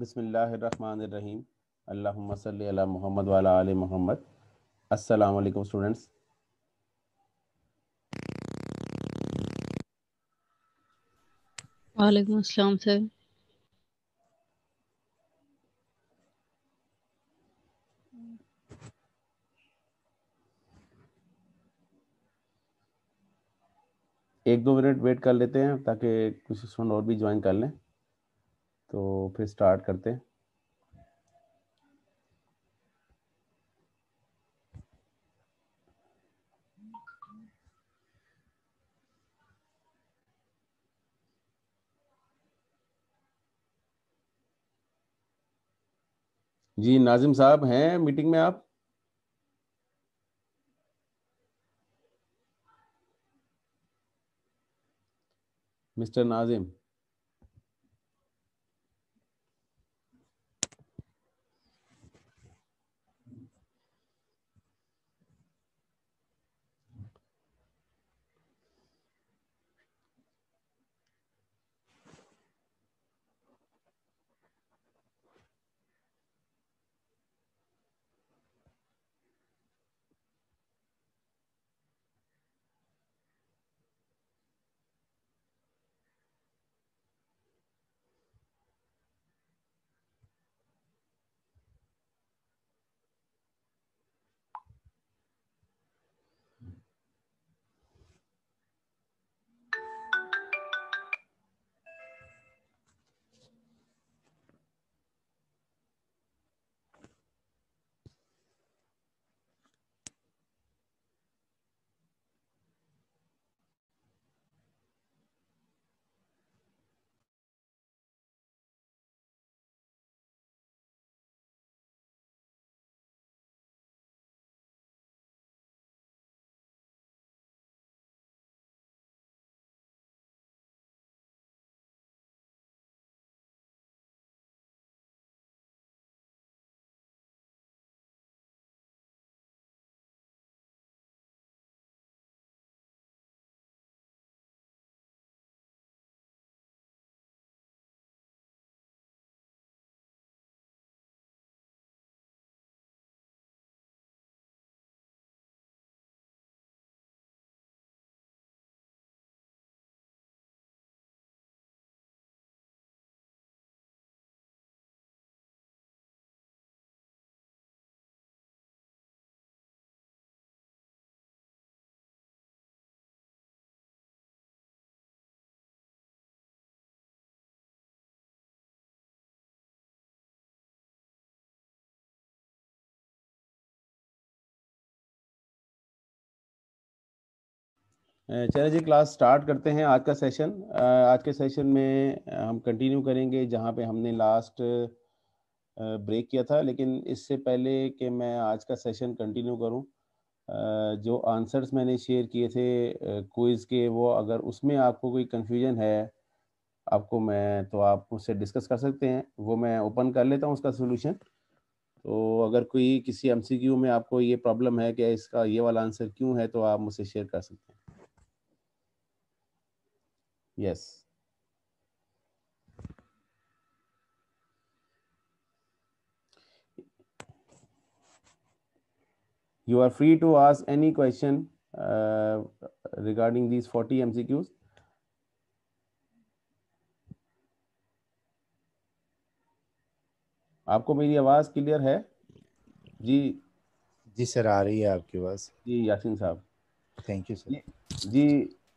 बिसमीम अल्लाम सल मोहम्मद वाला आल मोहम्मद वालेकुम स्टूडेंट्स वालेकुम अस्सलाम सर एक दो मिनट वेट कर लेते हैं ताकि कुछ स्टूडेंट और भी ज्वाइन कर लें तो फिर स्टार्ट करते हैं जी नाजिम साहब हैं मीटिंग में आप मिस्टर नाजिम चलो जी क्लास स्टार्ट करते हैं आज का सेशन आज के सेशन में हम कंटिन्यू करेंगे जहाँ पे हमने लास्ट ब्रेक किया था लेकिन इससे पहले कि मैं आज का सेशन कंटिन्यू करूँ जो आंसर्स मैंने शेयर किए थे क्विज़ के वो अगर उसमें आपको कोई कन्फ्यूजन है आपको मैं तो आप मुझसे डिस्कस कर सकते हैं वो मैं ओपन कर लेता हूँ उसका सोल्यूशन तो अगर कोई किसी एम में आपको ये प्रॉब्लम है कि इसका ये वाला आंसर क्यों है तो आप मुझसे शेयर कर सकते हैं Yes. You are free to ask any question uh, regarding these 40 MCQs. आपको मेरी आवाज क्लियर है जी जी सर आ रही है आपकी आवाज जी यासिन साहब थैंक यू सर जी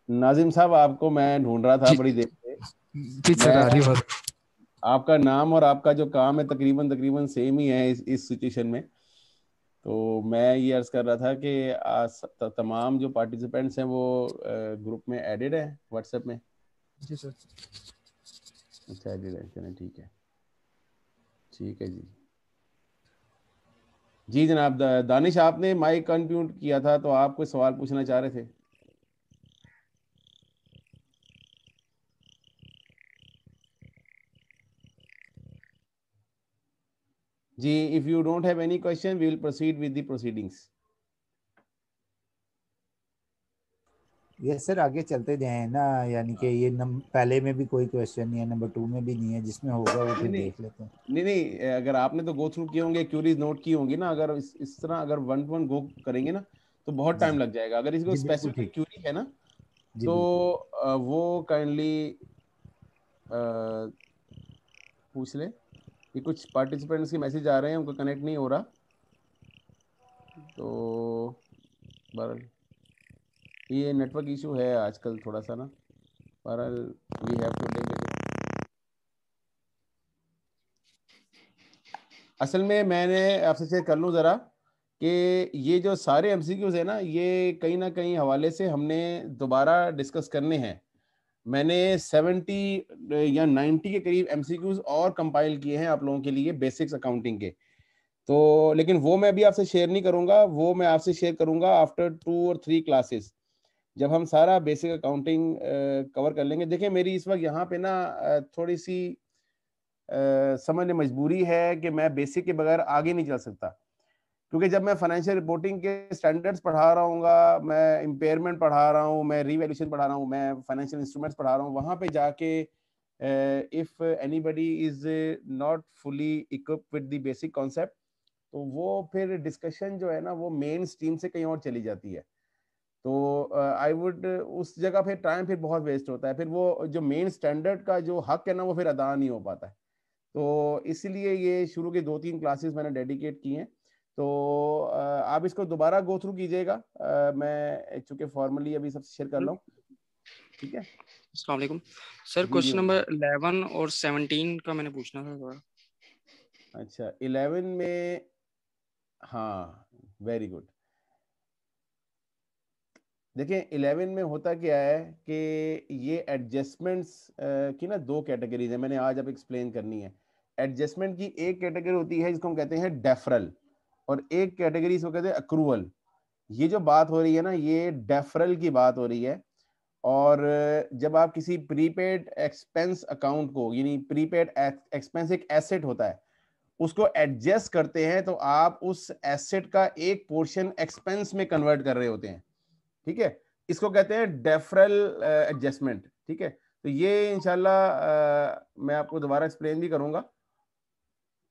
नाजिम साहब आपको मैं ढूंढ रहा था बड़ी देर से आपका नाम और आपका जो काम है तकरीबन तकरीबन सेम ही है इस इस सिचुएशन में तो मैं ये अर्ज कर रहा था कि तमाम जो पार्टिसिपेंट्स हैं वो ग्रुप में एडेड है व्हाट्सएप में जी सर अच्छा एडेड है चलें ठीक है ठीक है जी जी जनाब दानिश आपने माइक अनम्यूट किया था तो आप कोई सवाल पूछना चाह रहे थे जी if you don't have any question we will proceed with the proceedings yes sir आगे चलते जाएं ना यानी कि ये नम, पहले में भी कोई क्वेश्चन नहीं है नंबर टू में भी नहीं है जिसमें होगा वो फिर देख लेते हैं नहीं नहीं अगर आपने तो गो थ्रू किए होंगे क्यूरीज नोट की होंगी ना अगर इस, इस तरह अगर वन वन गो करेंगे ना तो बहुत टाइम लग जाएगा अगर इसको स्पेसिफिक क्यूरी है ना तो वो काइंडली पूछ लें ये कुछ पार्टिसिपेंट्स के मैसेज आ रहे हैं उनको कनेक्ट नहीं हो रहा तो बहर ये नेटवर्क इशू है आजकल थोड़ा सा ना बहर वी हैव टू टेक असल में मैंने आपसे शेयर कर लूँ ज़रा कि ये जो सारे एम सी क्यूज़ है ना ये कहीं ना कहीं हवाले से हमने दोबारा डिस्कस करने हैं मैंने 70 या 90 के करीब एम और कंपाइल किए हैं आप लोगों के लिए बेसिक्स अकाउंटिंग के तो लेकिन वो मैं अभी आपसे शेयर नहीं करूंगा वो मैं आपसे शेयर करूंगा आफ्टर टू और थ्री क्लासेस जब हम सारा बेसिक अकाउंटिंग कवर कर लेंगे देखिए मेरी इस वक्त यहाँ पे ना थोड़ी सी समझ में मजबूरी है कि मैं बेसिक के बगैर आगे नहीं चल सकता क्योंकि जब मैं फाइनेंशियल रिपोर्टिंग के स्टैंडर्ड्स पढ़ा रहा हूँ मैं इम्पेयरमेंट पढ़ा रहा हूँ मैं रिवेल्यूशन पढ़ा रहा हूँ मैं फाइनेंशियल इंस्ट्रूमेंट्स पढ़ा रहा हूँ वहाँ पे जाके if anybody is not fully equip with the basic concept तो वो फिर डिस्कशन जो है ना वो मेन स्ट्रीम से कहीं और चली जाती है तो आई uh, वुड उस जगह फिर टाइम फिर बहुत वेस्ट होता है फिर वो जो मेन स्टैंडर्ड का जो हक है ना वो फिर अदा नहीं हो पाता है तो इसलिए ये शुरू के दो तीन क्लासेस मैंने डेडिकेट की हैं तो आप इसको दोबारा गो थ्रू कीजिएगा मैं चूंकि फॉर्मली अभी सबसे शेयर कर लो ठीक है वालेकुम सर क्वेश्चन नंबर इलेवन और सेवनटीन का मैंने पूछना था थोड़ा अच्छा इलेवन में हाँ वेरी गुड देखिए इलेवन में होता क्या है कि ये एडजस्टमेंट्स की ना दो कैटेगरीज है मैंने आज अब एक्सप्लेन करनी है एडजस्टमेंट की एक कैटेगरी होती है जिसको हम कहते हैं डेफरल और एक कैटेगरी इसको कहते हैं अक्रूवल ये जो बात हो रही है ना ये डेफरल की बात हो रही है और जब आप किसी प्रीपेड एक्सपेंस अकाउंट को यानी प्रीपेड एक्सपेंस एक एसेट होता है उसको एडजस्ट करते हैं तो आप उस एसेट का एक पोर्शन एक्सपेंस में कन्वर्ट कर रहे होते हैं ठीक है इसको कहते हैं डेफरल एडजस्टमेंट ठीक है तो ये इनशाला मैं आपको दोबारा एक्सप्लेन भी करूंगा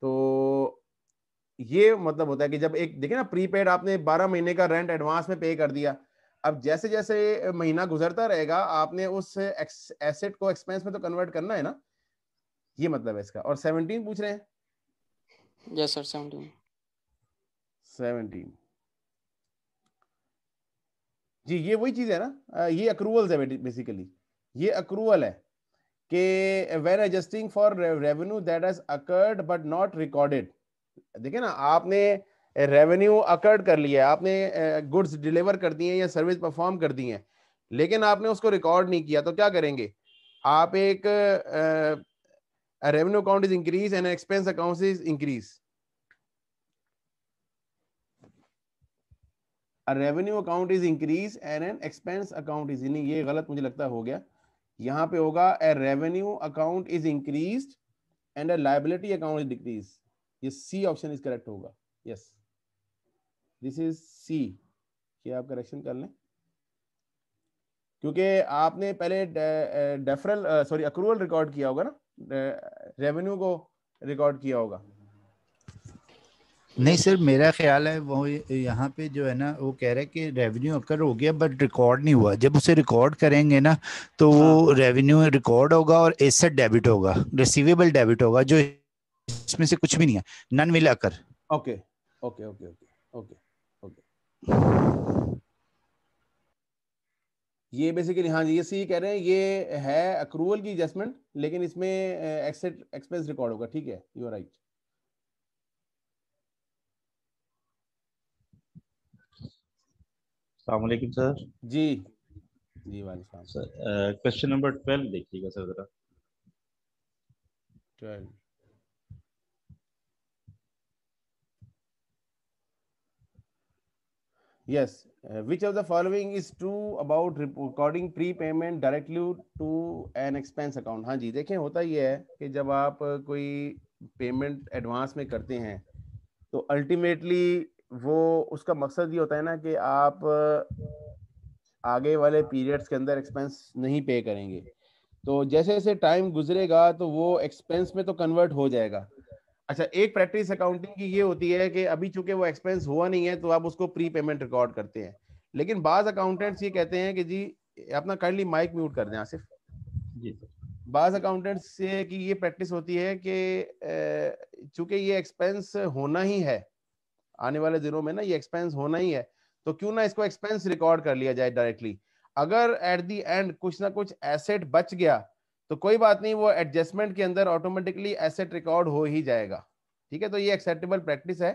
तो ये मतलब होता है कि जब एक देखिए ना प्रीपेड आपने बारह महीने का रेंट एडवांस में पे कर दिया अब जैसे जैसे महीना गुजरता रहेगा आपने उस एसेट को एक्सपेंस में तो कन्वर्ट करना है ना ये मतलब है इसका और सेवनटीन पूछ रहे हैं यस सर सेवनटीन सेवनटीन जी ये वही चीज है ना ये अक्रूवल्स है बेसिकली ये अक्रूवल है कि when adjusting for revenue that has occurred but not recorded देखिए ना आपने रेवेन्यू अकर्ड कर लिया आपने गुड्स डिलीवर कर दिए या सर्विस परफॉर्म कर दी है लेकिन आपने उसको रिकॉर्ड नहीं किया तो क्या करेंगे आप एक revenue account is increase and expense account is increase revenue account is increase and an expense account is नहीं ये गलत मुझे लगता हो गया यहां पे होगा revenue account is increase and a liability account is decrease ये सी ऑप्शन इज करेक्ट होगा यस दिस इज सी ये आप करेक्शन कर लें क्योंकि आपने पहले डेफरल सॉरी अक्रूवल रिकॉर्ड किया होगा ना रेवेन्यू को रिकॉर्ड किया होगा नहीं सर मेरा ख्याल है वो यहाँ पे जो है ना वो कह रहा है कि रेवेन्यू अकर हो गया बट रिकॉर्ड नहीं हुआ जब उसे रिकॉर्ड करेंगे ना तो हाँ। वो रेवेन्यू रिकॉर्ड होगा और एसेट डेबिट होगा रिसीवेबल डेबिट होगा जो इसमें से कुछ भी नहीं है none will occur okay okay okay okay okay okay ये बेसिकली हाँ जी ये सी कह रहे हैं ये है अक्रूवल की एडजस्टमेंट लेकिन इसमें एक्सेट एक्सपेंस रिकॉर्ड होगा ठीक है यू आर राइट सलाम सलामकुम सर जी जी वाले सर क्वेश्चन नंबर ट्वेल्व देखिएगा सर जरा twelve Yes. Uh, which of the following is true about recording prepayment directly to an expense account? हाँ जी देखें होता ये है कि जब आप कोई पेमेंट एडवांस में करते हैं तो अल्टीमेटली वो उसका मकसद ये होता है ना कि आप uh, आगे वाले पीरियड्स के अंदर एक्सपेंस नहीं पे करेंगे तो जैसे जैसे टाइम गुजरेगा तो वो एक्सपेंस में तो कन्वर्ट हो जाएगा अच्छा एक प्रैक्टिस अकाउंटिंग की ये होती है कि अभी चूंकि वो एक्सपेंस हुआ नहीं है तो आप उसको प्री पेमेंट रिकॉर्ड करते हैं लेकिन बाज अकाउंटेंट्स ये कहते हैं कि जी अपना काइंडली माइक म्यूट कर दें आसिफ जी बाज अकाउंटेंट्स से कि ये प्रैक्टिस होती है कि चूंकि ये एक्सपेंस होना ही है आने वाले दिनों में ना ये एक्सपेंस होना ही है तो क्यों ना इसको एक्सपेंस रिकॉर्ड कर लिया जाए डायरेक्टली अगर एट दी एंड कुछ ना कुछ एसेट बच गया तो कोई बात नहीं वो एडजस्टमेंट के अंदर ऑटोमेटिकली एसेट रिकॉर्ड हो ही जाएगा ठीक है तो ये एक्सेप्टेबल प्रैक्टिस है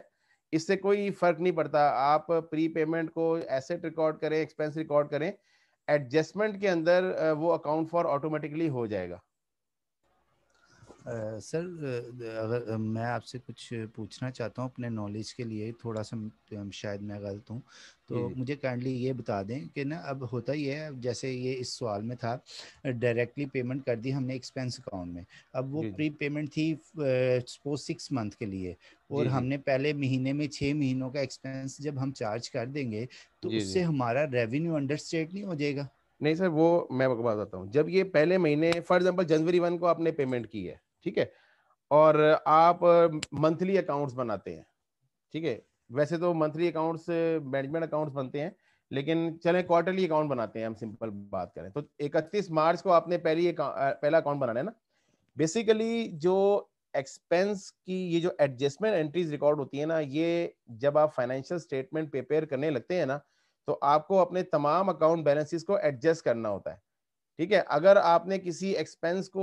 इससे कोई फर्क नहीं पड़ता आप प्री पेमेंट को एसेट रिकॉर्ड करें एक्सपेंस रिकॉर्ड करें एडजस्टमेंट के अंदर वो अकाउंट फॉर ऑटोमेटिकली हो जाएगा सर अगर मैं आपसे कुछ पूछना चाहता हूँ अपने नॉलेज के लिए थोड़ा सा शायद मैं गलत हूँ तो मुझे काइंडली ये बता दें कि ना अब होता ही है जैसे ये इस सवाल में था डायरेक्टली पेमेंट कर दी हमने एक्सपेंस अकाउंट में अब वो प्री पेमेंट थी सपोज सिक्स मंथ के लिए और हमने पहले महीने में छः महीनों का एक्सपेंस जब हम चार्ज कर देंगे तो उससे हमारा रेवेन्यू अंडरस्टेट नहीं हो जाएगा नहीं सर वो मैं बताता हूँ जब ये पहले महीने फॉर एग्जाम्पल जनवरी वन को आपने पेमेंट की है ठीक है और आप मंथली अकाउंट्स बनाते हैं ठीक है वैसे तो मंथली अकाउंट्स मैनेजमेंट अकाउंट्स बनते हैं लेकिन चले क्वार्टरली अकाउंट बनाते हैं हम सिंपल बात करें तो इकतीस मार्च को आपने पहली पहला अकाउंट बनाना है ना बेसिकली जो एक्सपेंस की ये जो एडजस्टमेंट एंट्रीज रिकॉर्ड होती है ना ये जब आप फाइनेंशियल स्टेटमेंट प्रिपेयर करने लगते हैं ना तो आपको अपने तमाम अकाउंट बैलेंसेस को एडजस्ट करना होता है ठीक है अगर आपने किसी एक्सपेंस को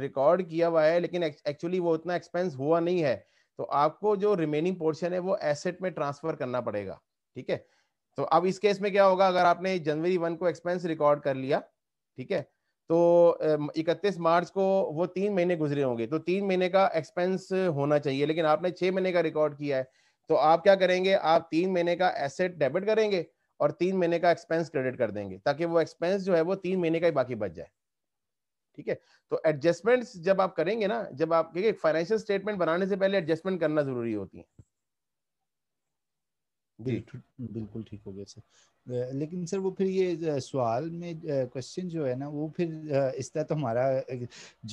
रिकॉर्ड किया हुआ है लेकिन एक्चुअली वो उतना एक्सपेंस हुआ नहीं है तो आपको जो रिमेनिंग पोर्शन है वो एसेट में ट्रांसफर करना पड़ेगा ठीक है तो अब इस केस में क्या होगा अगर आपने जनवरी वन को एक्सपेंस रिकॉर्ड कर लिया ठीक है तो इकतीस मार्च को वो तीन महीने गुजरे होंगे तो तीन महीने का एक्सपेंस होना चाहिए लेकिन आपने छह महीने का रिकॉर्ड किया है तो आप क्या करेंगे आप तीन महीने का एसेट डेबिट करेंगे और तीन महीने का एक्सपेंस क्रेडिट कर देंगे ताकि वो एक्सपेंस जो है वो तीन महीने का ही बाकी बच जाए ठीक है तो एडजस्टमेंट जब आप करेंगे ना जब आप क्योंकि फाइनेंशियल स्टेटमेंट बनाने से पहले एडजस्टमेंट करना जरूरी होती है बिल्कुल ठीक हो गया सर लेकिन सर वो फिर ये सवाल में क्वेश्चन जो है ना वो फिर इस तरह तो हमारा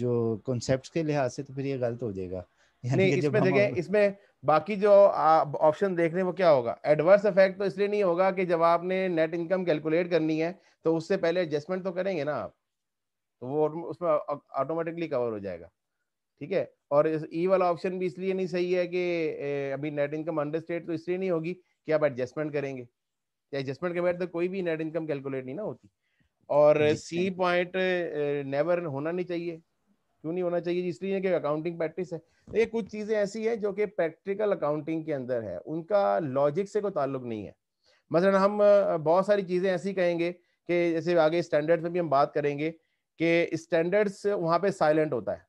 जो कॉन्सेप्ट्स के लिहाज से तो फिर ये गलत हो जाएगा नहीं इसमें देखें इसमें बाकी जो ऑप्शन देख रहे हैं वो क्या होगा एडवर्स इफेक्ट तो इसलिए नहीं होगा कि जब आपने नेट इनकम कैलकुलेट करनी है तो उससे पहले एडजस्टमेंट तो करेंगे ना आप तो वो उसमें ऑटोमेटिकली कवर हो जाएगा ठीक है और ई e वाला ऑप्शन भी इसलिए नहीं सही है कि अभी नेट इनकम अंडरस्टेट तो इसलिए नहीं होगी कि आप एडजस्टमेंट करेंगे एडजस्टमेंट के बाद तो कोई भी नेट इनकम कैलकुलेट नहीं ना होती और सी पॉइंट नेवर होना नहीं चाहिए क्यों नहीं होना चाहिए इसलिए कि अकाउंटिंग प्रैक्टिस है ये कुछ चीज़ें ऐसी हैं जो कि प्रैक्टिकल अकाउंटिंग के अंदर है उनका लॉजिक से कोई ताल्लुक नहीं है मसलन हम बहुत सारी चीज़ें ऐसी कहेंगे कि जैसे आगे स्टैंडर्ड्स में भी हम बात करेंगे कि स्टैंडर्ड्स वहां पे साइलेंट होता है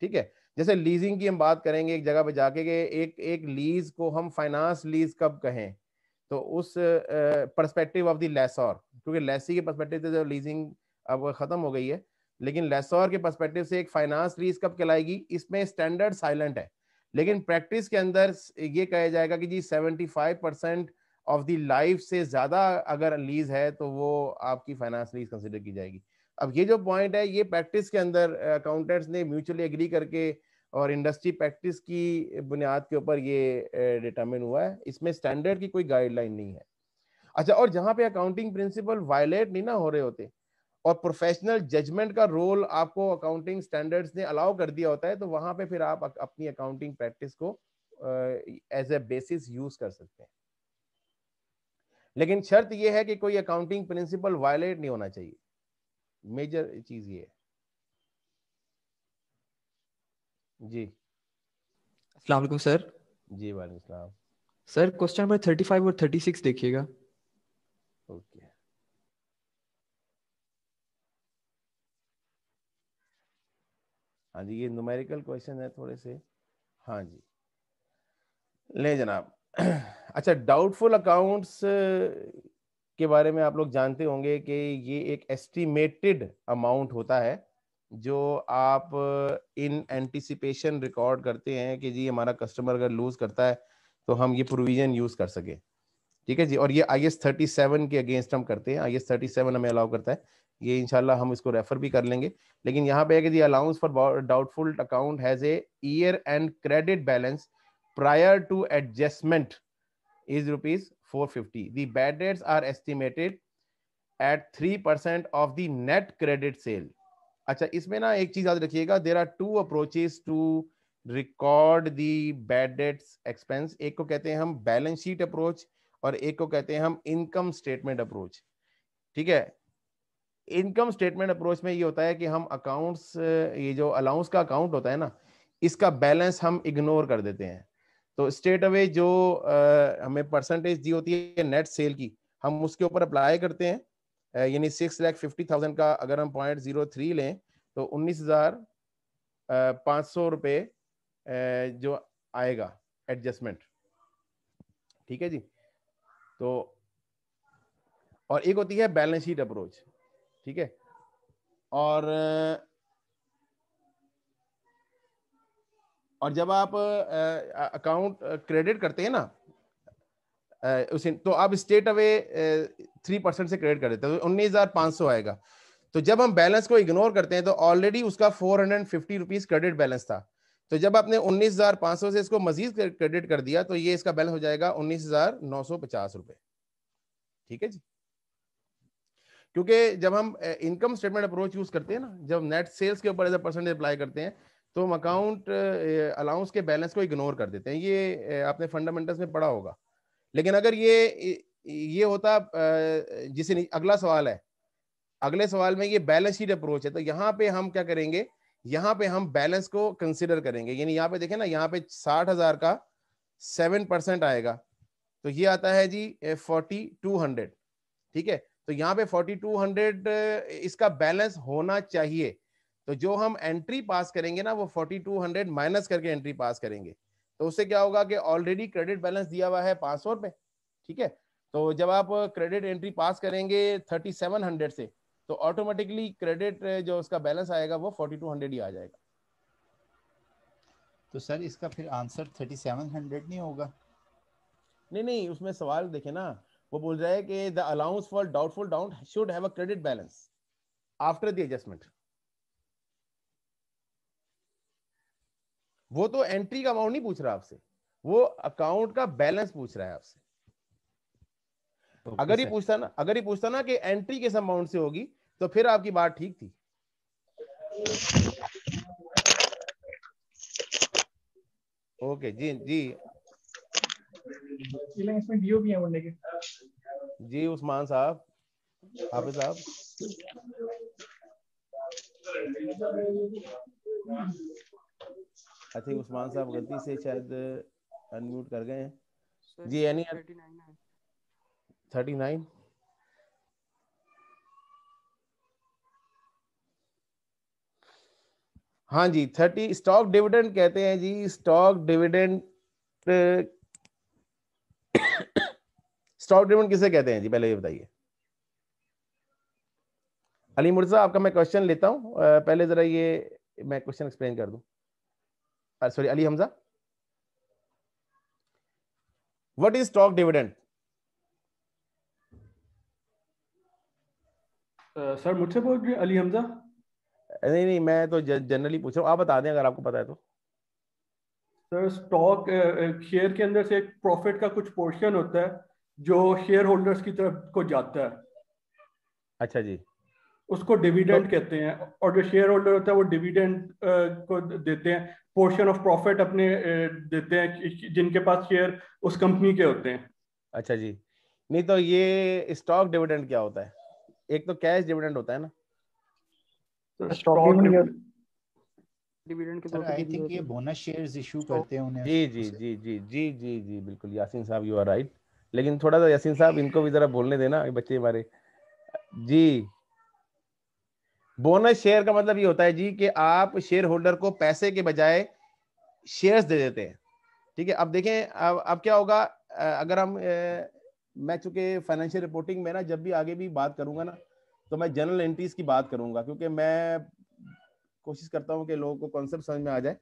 ठीक है जैसे लीजिंग की हम बात करेंगे एक जगह पे जाके कि एक एक लीज को हम फाइनेंस लीज कब कहें तो उस परस्पेक्टिव ऑफ द लेसर क्योंकि लेसी के परस्पेक्टिव से जो तो लीजिंग अब ख़त्म हो गई है लेकिन लेसोर के पर्सपेक्टिव से एक फाइनेंस लीज कब कहलाएगी इसमें स्टैंडर्ड साइलेंट है लेकिन प्रैक्टिस के अंदर ये कहा जाएगा कि जी 75 परसेंट ऑफ दी लाइफ से ज़्यादा अगर लीज है तो वो आपकी फाइनेंस लीज कंसिडर की जाएगी अब ये जो पॉइंट है ये प्रैक्टिस के अंदर अकाउंटेंट्स ने म्यूचुअली एग्री करके और इंडस्ट्री प्रैक्टिस की बुनियाद के ऊपर ये डिटर्मिन हुआ है इसमें स्टैंडर्ड की कोई गाइडलाइन नहीं है अच्छा और जहाँ पे अकाउंटिंग प्रिंसिपल वायलेट नहीं ना हो रहे होते और प्रोफेशनल जजमेंट का रोल आपको अकाउंटिंग स्टैंडर्ड्स ने अलाउ कर दिया होता है तो वहां पे फिर आप अपनी अकाउंटिंग प्रैक्टिस को एज ए बेसिस यूज कर सकते हैं लेकिन शर्त यह है कि कोई अकाउंटिंग प्रिंसिपल वायलेट नहीं होना चाहिए मेजर चीज ये है जी अस्सलाम वालेकुम सर जी वालेकुम सर क्वेश्चन नंबर 35 और 36 देखिएगा हाँ जी ये न्यूमेरिकल क्वेश्चन है थोड़े से हाँ जी ले जनाब अच्छा डाउटफुल अकाउंट्स के बारे में आप लोग जानते होंगे कि ये एक एस्टिमेटेड अमाउंट होता है जो आप इन एंटिसिपेशन रिकॉर्ड करते हैं कि जी हमारा कस्टमर अगर लूज करता है तो हम ये प्रोविजन यूज कर सके ठीक है जी और ये आई एस थर्टी सेवन के अगेंस्ट हम करते हैं आई एस थर्टी सेवन हमें अलाउ करता है ये इनशाला हम इसको रेफर भी कर लेंगे लेकिन यहाँ पे है allowance for doubtful account has a year end credit balance prior to adjustment is rupees four fifty that bad are estimated at three percent of the net credit sale अच्छा इसमें ना एक चीज याद रखिएगा there are two approaches to record the bad debts expense एक को कहते हैं हम बैलेंस शीट अप्रोच और एक को कहते हैं हम इनकम स्टेटमेंट अप्रोच ठीक है इनकम स्टेटमेंट अप्रोच में ये होता है कि हम अकाउंट्स ये जो अलाउंस का अकाउंट होता है ना इसका बैलेंस हम इग्नोर कर देते हैं तो स्टेट अवे जो आ, हमें परसेंटेज दी होती है नेट सेल की हम उसके ऊपर अप्लाई करते हैं यानी सिक्स लैख फिफ्टी थाउजेंड का अगर हम पॉइंट जीरो थ्री लें तो उन्नीस हजार पाँच सौ रुपये जो आएगा एडजस्टमेंट ठीक है जी तो और एक होती है बैलेंस शीट अप्रोच ठीक है और और जब आप अकाउंट क्रेडिट करते हैं ना उसे तो आप स्टेट अवे थ्री परसेंट से क्रेडिट कर देते हैं तो उन्नीस हजार पांच सौ आएगा तो जब हम बैलेंस को इग्नोर करते हैं तो ऑलरेडी उसका four hundred fifty rupees credit balance था तो जब आपने उन्नीस हजार पांच सौ से इसको मजीद क्रेडिट कर दिया तो ये इसका बैलेंस हो जाएगा उन्नीस हजार नौ सौ पचास रुपए ठीक है जी क्योंकि जब हम इनकम स्टेटमेंट अप्रोच यूज करते हैं ना जब नेट सेल्स के ऊपर एज परसेंटेज अप्लाई करते हैं तो हम अकाउंट अलाउंस के बैलेंस को इग्नोर कर देते हैं ये आपने फंडामेंटल्स में पढ़ा होगा लेकिन अगर ये ये होता जिसे अगला सवाल है अगले सवाल में ये बैलेंस शीट अप्रोच है तो यहाँ पे हम क्या करेंगे यहाँ पे हम बैलेंस को कंसिडर करेंगे यानी यहाँ पे देखें ना यहाँ पे साठ हजार का सेवन परसेंट आएगा तो ये आता है जी फोर्टी टू हंड्रेड ठीक है तो यहाँ पे 4200 इसका बैलेंस होना चाहिए तो जो हम एंट्री पास करेंगे ना वो 4200 माइनस करके एंट्री पास करेंगे तो उससे क्या होगा कि ऑलरेडी क्रेडिट बैलेंस दिया हुआ है पाँच सौ ठीक है तो जब आप क्रेडिट एंट्री पास करेंगे 3700 से तो ऑटोमेटिकली क्रेडिट जो उसका बैलेंस आएगा वो 4200 ही आ जाएगा तो सर इसका फिर आंसर 3700 नहीं होगा नहीं नहीं उसमें सवाल देखे ना वो बोल रहा है कि the allowance for doubtful doubt should have a credit balance after the adjustment वो तो एंट्री का अमाउंट नहीं पूछ रहा आपसे वो अकाउंट का बैलेंस पूछ रहा है आपसे तो अगर ये पूछता ना अगर ये पूछता ना कि एंट्री किस अमाउंट से होगी तो फिर आपकी बात ठीक थी ओके जी जी इसमें डीओ भी है मुंडे के जी उस्मान साहब हाफिज साहब आई थिंक उस्मान साहब गलती से शायद अनम्यूट कर गए हैं जी यानी थर्टी नाइन हाँ जी थर्टी स्टॉक डिविडेंड कहते हैं जी स्टॉक डिविडेंड स्टॉक डिविडेंड किसे कहते हैं जी पहले ये बताइए अली मुर्जा आपका मैं क्वेश्चन लेता हूँ पहले ज़रा ये मैं क्वेश्चन एक्सप्लेन कर दूँ sorry Ali Hamza what is stock dividend sir मुझसे बोल रहे अली हमजा नहीं नहीं मैं तो जनरली पूछ रहा हूँ आप बता दें अगर आपको पता है तो सर स्टॉक शेयर के अंदर से एक प्रॉफिट का कुछ पोर्शन होता है जो शेयर होल्डर्स की तरफ को जाता है अच्छा जी उसको डिविडेंड तो, कहते हैं और जो शेयर होल्डर होता है वो डिविडेंड को देते हैं पोर्शन ऑफ प्रॉफिट अपने देते हैं जिनके पास शेयर उस कंपनी के होते हैं अच्छा जी नहीं तो ये स्टॉक डिविडेंड क्या होता है एक तो कैश डिविडेंड होता है ना स्टॉक तो डिविडेंड के तो आई थिंक ये बोनस शेयर्स इशू करते हैं उन्हें जी जी जी जी जी जी जी बिल्कुल यासीन साहब यू आर राइट लेकिन थोड़ा सा यसीन साहब इनको भी जरा बोलने देना बच्चे हमारे जी बोनस शेयर का मतलब ये होता है जी कि आप शेयर होल्डर को पैसे के बजाय शेयर्स दे देते हैं ठीक है अब देखें अब अब क्या होगा अगर हम ए, मैं चूंकि फाइनेंशियल रिपोर्टिंग में ना जब भी आगे भी बात करूंगा ना तो मैं जनरल एंट्रीज की बात करूंगा क्योंकि मैं कोशिश करता हूं कि लोगों को कॉन्सेप्ट समझ में आ जाए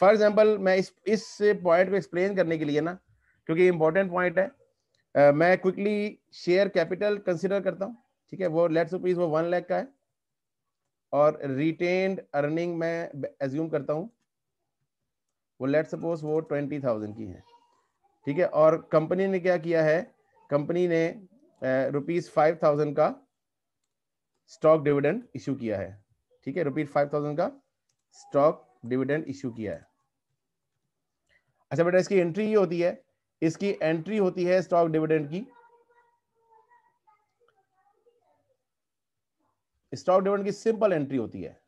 फॉर एग्जाम्पल मैं इस इस पॉइंट को एक्सप्लेन करने के लिए ना क्योंकि इंपॉर्टेंट पॉइंट है uh, मैं क्विकली शेयर कैपिटल कंसिडर करता हूँ ठीक है वो लेट्स रुपीज वो वन लैख का है और रिटेन्ड अर्निंग मैं एज्यूम करता हूँ वो लेट सपोज वो ट्वेंटी थाउजेंड की है ठीक है और कंपनी ने क्या किया है कंपनी ने रुपीज फाइव थाउजेंड का स्टॉक डिविडेंड इशू किया है ठीक है रुपीज फाइव थाउजेंड का स्टॉक डिविडेंड इशू किया है अच्छा बेटा इसकी एंट्री ये होती है इसकी एंट्री होती है स्टॉक डिविडेंड की स्टॉक डिविडेंड की सिंपल एंट्री होती है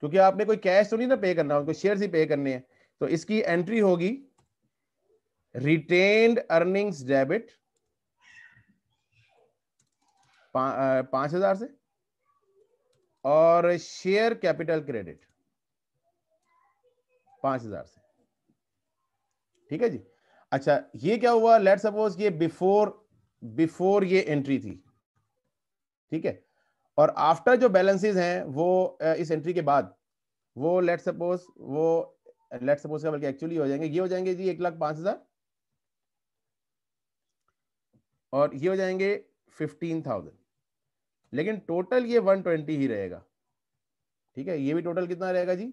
क्योंकि आपने कोई कैश तो नहीं ना पे करना कोई शेयर ही पे करने हैं तो इसकी एंट्री होगी रिटेन्ड अर्निंग्स डेबिट पांच हजार से और शेयर कैपिटल क्रेडिट पांच हजार से ठीक है जी अच्छा ये क्या हुआ लेट सपोज ये बिफोर बिफोर ये एंट्री थी ठीक है और आफ्टर जो बैलेंसेस हैं वो इस एंट्री के बाद वो लेट सपोज वो लेट सपोज का बल्कि एक्चुअली हो जाएंगे ये हो जाएंगे जी एक लाख पांच हजार और ये हो जाएंगे फिफ्टीन थाउजेंड लेकिन टोटल ये वन ट्वेंटी ही रहेगा ठीक है ये भी टोटल कितना रहेगा जी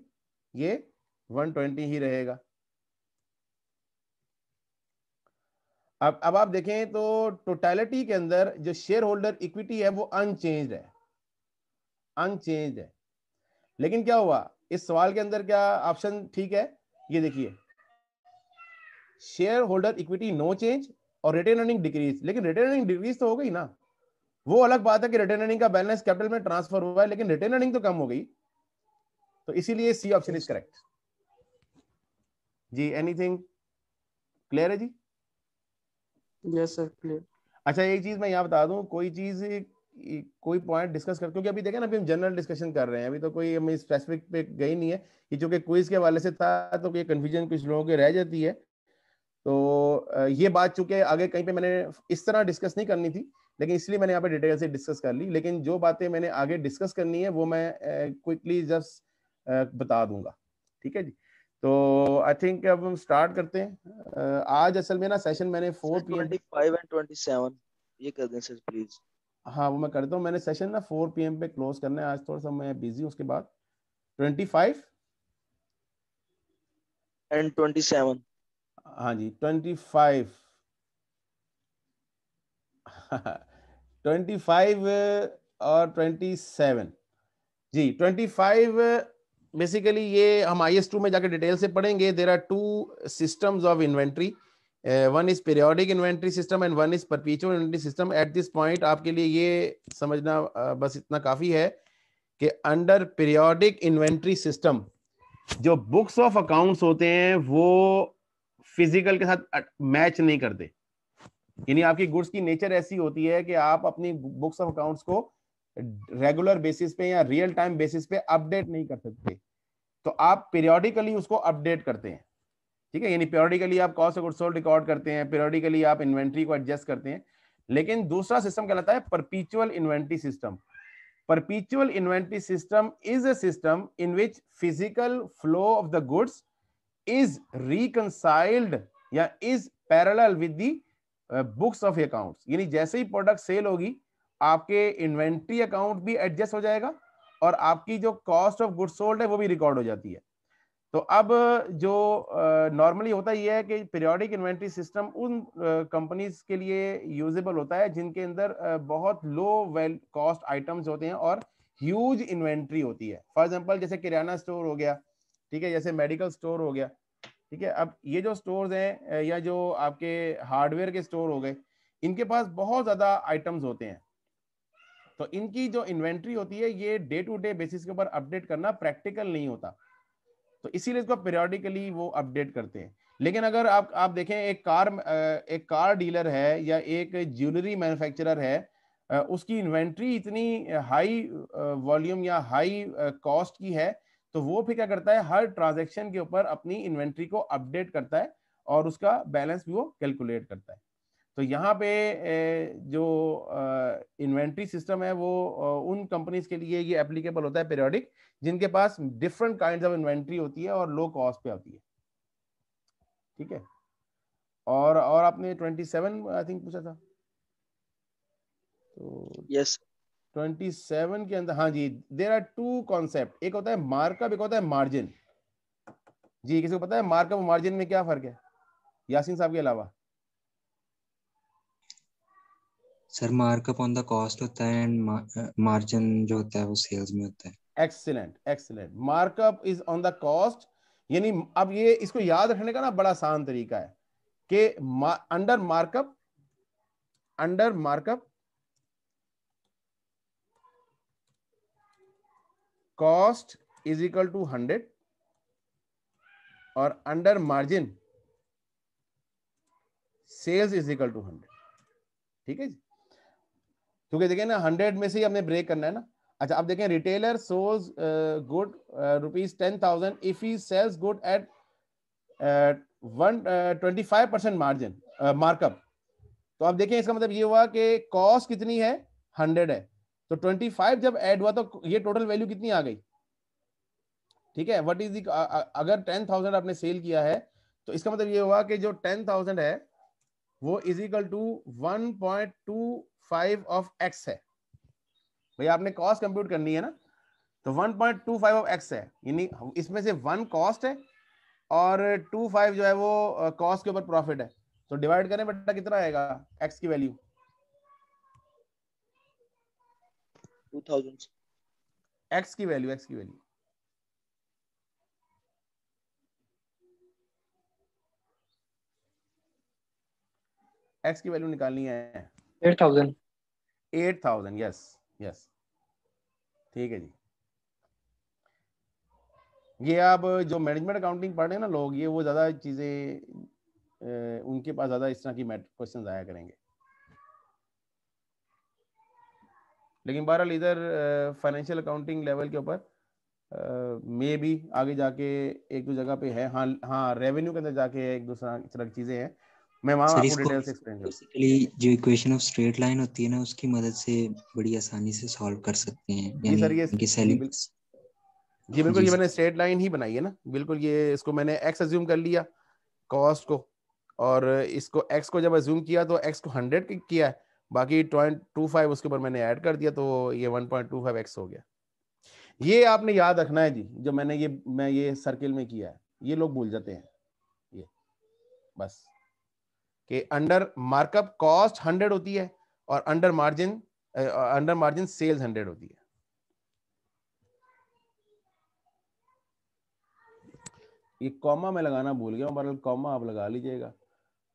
ये वन ट्वेंटी ही रहेगा अब अब आप देखें तो टोटलिटी के अंदर जो शेयर होल्डर इक्विटी है वो अनचेंज है अनचेंज है लेकिन क्या हुआ इस सवाल के अंदर क्या ऑप्शन ठीक है ये देखिए share holder equity no change और रिटर्न अर्निंग डिक्रीज लेकिन रिटर्न अर्निंग डिक्रीज तो हो गई ना वो अलग बात है कि रिटर्न अर्निंग का बैलेंस कैपिटल में ट्रांसफर हुआ है लेकिन रिटर्न अर्निंग तो कम हो गई तो इसीलिए सी ऑप्शन इज करेक्ट जी एनीथिंग क्लियर है जी यस सर क्लियर अच्छा एक चीज मैं यहाँ बता दूं कोई चीज कोई पॉइंट डिस्कस कर क्योंकि अभी देखें ना अभी हम जनरल डिस्कशन कर रहे हैं अभी तो कोई हमें स्पेसिफिक पे गई नहीं है कि चूंकि क्विज के हवाले से था तो ये कन्फ्यूजन कुछ लोगों के रह जाती है तो ये बात चूंकि आगे कहीं पे मैंने इस तरह डिस्कस नहीं करनी थी लेकिन इसलिए मैंने यहाँ पे डिटेल से डिस्कस कर ली लेकिन जो बातें मैंने आगे डिस्कस करनी है वो मैं क्विकली जस्ट बता दूंगा ठीक है जी तो आई थिंक अब हम स्टार्ट करते हैं आज असल में ना सेशन मैंने 4 पीएम 25 एंड 27 ये कर दें सर प्लीज हाँ वो मैं करता हूँ मैंने सेशन ना 4 पीएम पे क्लोज करना है आज थोड़ा सा मैं बिजी हूँ उसके बाद 25 एंड 27 हाँ जी 25 25 और 27 जी 25 बेसिकली ये हम आई एस टू में जाकर डिटेल से पढ़ेंगे there are two systems of inventory one is periodic inventory system and one is perpetual inventory system at this point आपके लिए ये समझना uh, बस इतना काफ़ी है कि अंडर पीरियोडिक इन्वेंट्री सिस्टम जो बुक्स ऑफ अकाउंट्स होते हैं वो फिजिकल के साथ मैच uh, नहीं करते यानी आपकी गुड्स की नेचर ऐसी होती है कि आप अपनी बुक्स ऑफ अकाउंट्स को रेगुलर बेसिस पे या रियल टाइम बेसिस पे अपडेट नहीं कर सकते तो आप पीरियोडिकली उसको अपडेट करते हैं ठीक है यानी पीरियोडिकली आप कॉस्ट ऑफ सोल्ड रिकॉर्ड करते हैं पीरियोडिकली आप इन्वेंट्री को एडजस्ट करते हैं लेकिन दूसरा सिस्टम कहलाता है perpetual inventory system perpetual inventory system is a system in which physical flow of the goods is reconciled या is parallel with the books of accounts यानी जैसे ही प्रोडक्ट सेल होगी आपके इन्वेंट्री अकाउंट भी एडजस्ट हो जाएगा और आपकी जो कॉस्ट ऑफ गुड सोल्ड है वो भी रिकॉर्ड हो जाती है तो अब जो नॉर्मली होता यह है कि पीरियोडिक इन्वेंट्री सिस्टम उन कंपनीज के लिए यूजेबल होता है जिनके अंदर बहुत लो वेल कॉस्ट आइटम्स होते हैं और ह्यूज इन्वेंट्री होती है फॉर एग्जांपल जैसे किराना स्टोर हो गया ठीक है जैसे मेडिकल स्टोर हो गया ठीक है अब ये जो स्टोर्स हैं या जो आपके हार्डवेयर के स्टोर हो गए इनके पास बहुत ज़्यादा आइटम्स होते हैं तो इनकी जो इन्वेंट्री होती है ये डे टू डे बेसिस के ऊपर अपडेट करना प्रैक्टिकल नहीं होता तो इसीलिए इसको पीरियोडिकली वो अपडेट करते हैं लेकिन अगर आप आप देखें एक कार एक कार डीलर है या एक ज्वेलरी मैन्युफैक्चरर है उसकी इन्वेंट्री इतनी हाई वॉल्यूम या हाई कॉस्ट की है तो वो फिर क्या करता है हर ट्रांजेक्शन के ऊपर अपनी इन्वेंट्री को अपडेट करता है और उसका बैलेंस भी वो कैलकुलेट करता है तो यहाँ पे जो इन्वेंट्री सिस्टम है वो उन कंपनीज के लिए ये एप्लीकेबल होता है पीरियोडिक जिनके पास डिफरेंट काइंड ऑफ इन्वेंट्री होती है और लो कॉस्ट पे होती है ठीक है और और आपने 27 आई थिंक पूछा था तो यस yes. 27 के अंदर हाँ जी देर आर टू कॉन्सेप्ट एक होता है मार्कअप एक होता है मार्जिन जी किसी को पता है मार्कअप मार्जिन में क्या फर्क है यासिन साहब के अलावा sir markup on the cost होता है एंड मार्जिन जो होता है वो सेल्स में होता है excellent excellent markup is on the cost यानी अब ये इसको याद रखने का ना बड़ा आसान तरीका है कि under markup under markup cost is equal to hundred और under margin sales is equal to hundred ठीक है जी क्योंकि देखिए ना हंड्रेड में से ही हमने ब्रेक करना है ना अच्छा आप देखें रिटेलर सोज good rupees ten thousand if he sells good at one twenty five percent margin markup तो आप देखें इसका मतलब ये हुआ कि कॉस्ट कितनी है हंड्रेड है तो ट्वेंटी फाइव जब एड हुआ तो ये टोटल वैल्यू कितनी आ गई ठीक है वट इज uh, uh, अगर टेन थाउजेंड आपने सेल किया है तो इसका मतलब ये हुआ कि जो टेन थाउजेंड है वो is equal to one point two five of X है भाई आपने कॉस्ट कंप्यूट करनी है ना तो one point two five of X है यानी इसमें से वन कॉस्ट है और टू फाइव जो है वो कॉस्ट के ऊपर प्रॉफिट है तो डिवाइड करें बेटा कितना आएगा एक्स की वैल्यू टू एक्स की वैल्यू एक्स की वैल्यू एक्स की वैल्यू निकालनी है eight thousand eight thousand yes yes ठीक है जी ये आप जो मैनेजमेंट अकाउंटिंग पढ़ रहे हैं ना लोग ये वो ज़्यादा चीज़ें उनके पास ज़्यादा इस तरह की मैट क्वेश्चन आया करेंगे लेकिन बहरहाल इधर फाइनेंशियल अकाउंटिंग लेवल के ऊपर मे भी आगे जाके एक दो जगह पे है हाँ हाँ रेवेन्यू के अंदर जाके एक दूसरा इस तरह की चीज़ें हैं मैं वहां आपको डिटेल्स एक्सप्लेन करूंगा बेसिकली जो इक्वेशन ऑफ स्ट्रेट लाइन होती है ना उसकी मदद से बड़ी आसानी से सॉल्व कर सकते हैं यानी सर ये इनके सेलिब्रेट्स जी बिल्कुल ये मैंने स्ट्रेट लाइन ही बनाई है ना बिल्कुल ये इसको मैंने एक्स अज्यूम कर लिया कॉस्ट को और इसको एक्स को जब अज्यूम किया तो एक्स को हंड्रेड किया है बाकी पॉइंट टू फाइव उसके ऊपर मैंने ऐड कर दिया तो ये one point two five X हो गया ये आपने याद रखना है जी जो मैंने ये मैं ये सर्किल में किया है ये लोग भूल जाते हैं ये बस कि अंडर मार्कअप कॉस्ट हंड्रेड होती है और under margin under margin sales hundred होती है ये कॉमा में लगाना भूल गया हूँ कॉमा आप लगा लीजिएगा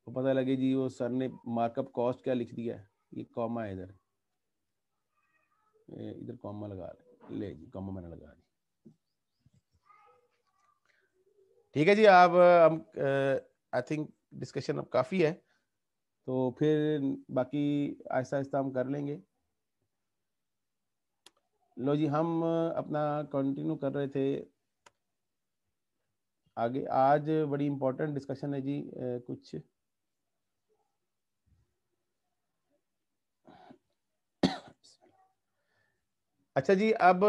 तो पता लगे जी वो सर ने मार्कअप कॉस्ट क्या लिख दिया है ये कॉमा है इधर इधर कॉमा लगा रहे ले जी कॉमा मैंने लगा दी ठीक है जी आप आई थिंक डिस्कशन अब काफ़ी है तो फिर बाकी आहिस्ता आहिस्ता हम कर लेंगे लो जी हम अपना कंटिन्यू कर रहे थे आगे आज बड़ी इंपॉर्टेंट डिस्कशन है जी कुछ अच्छा जी अब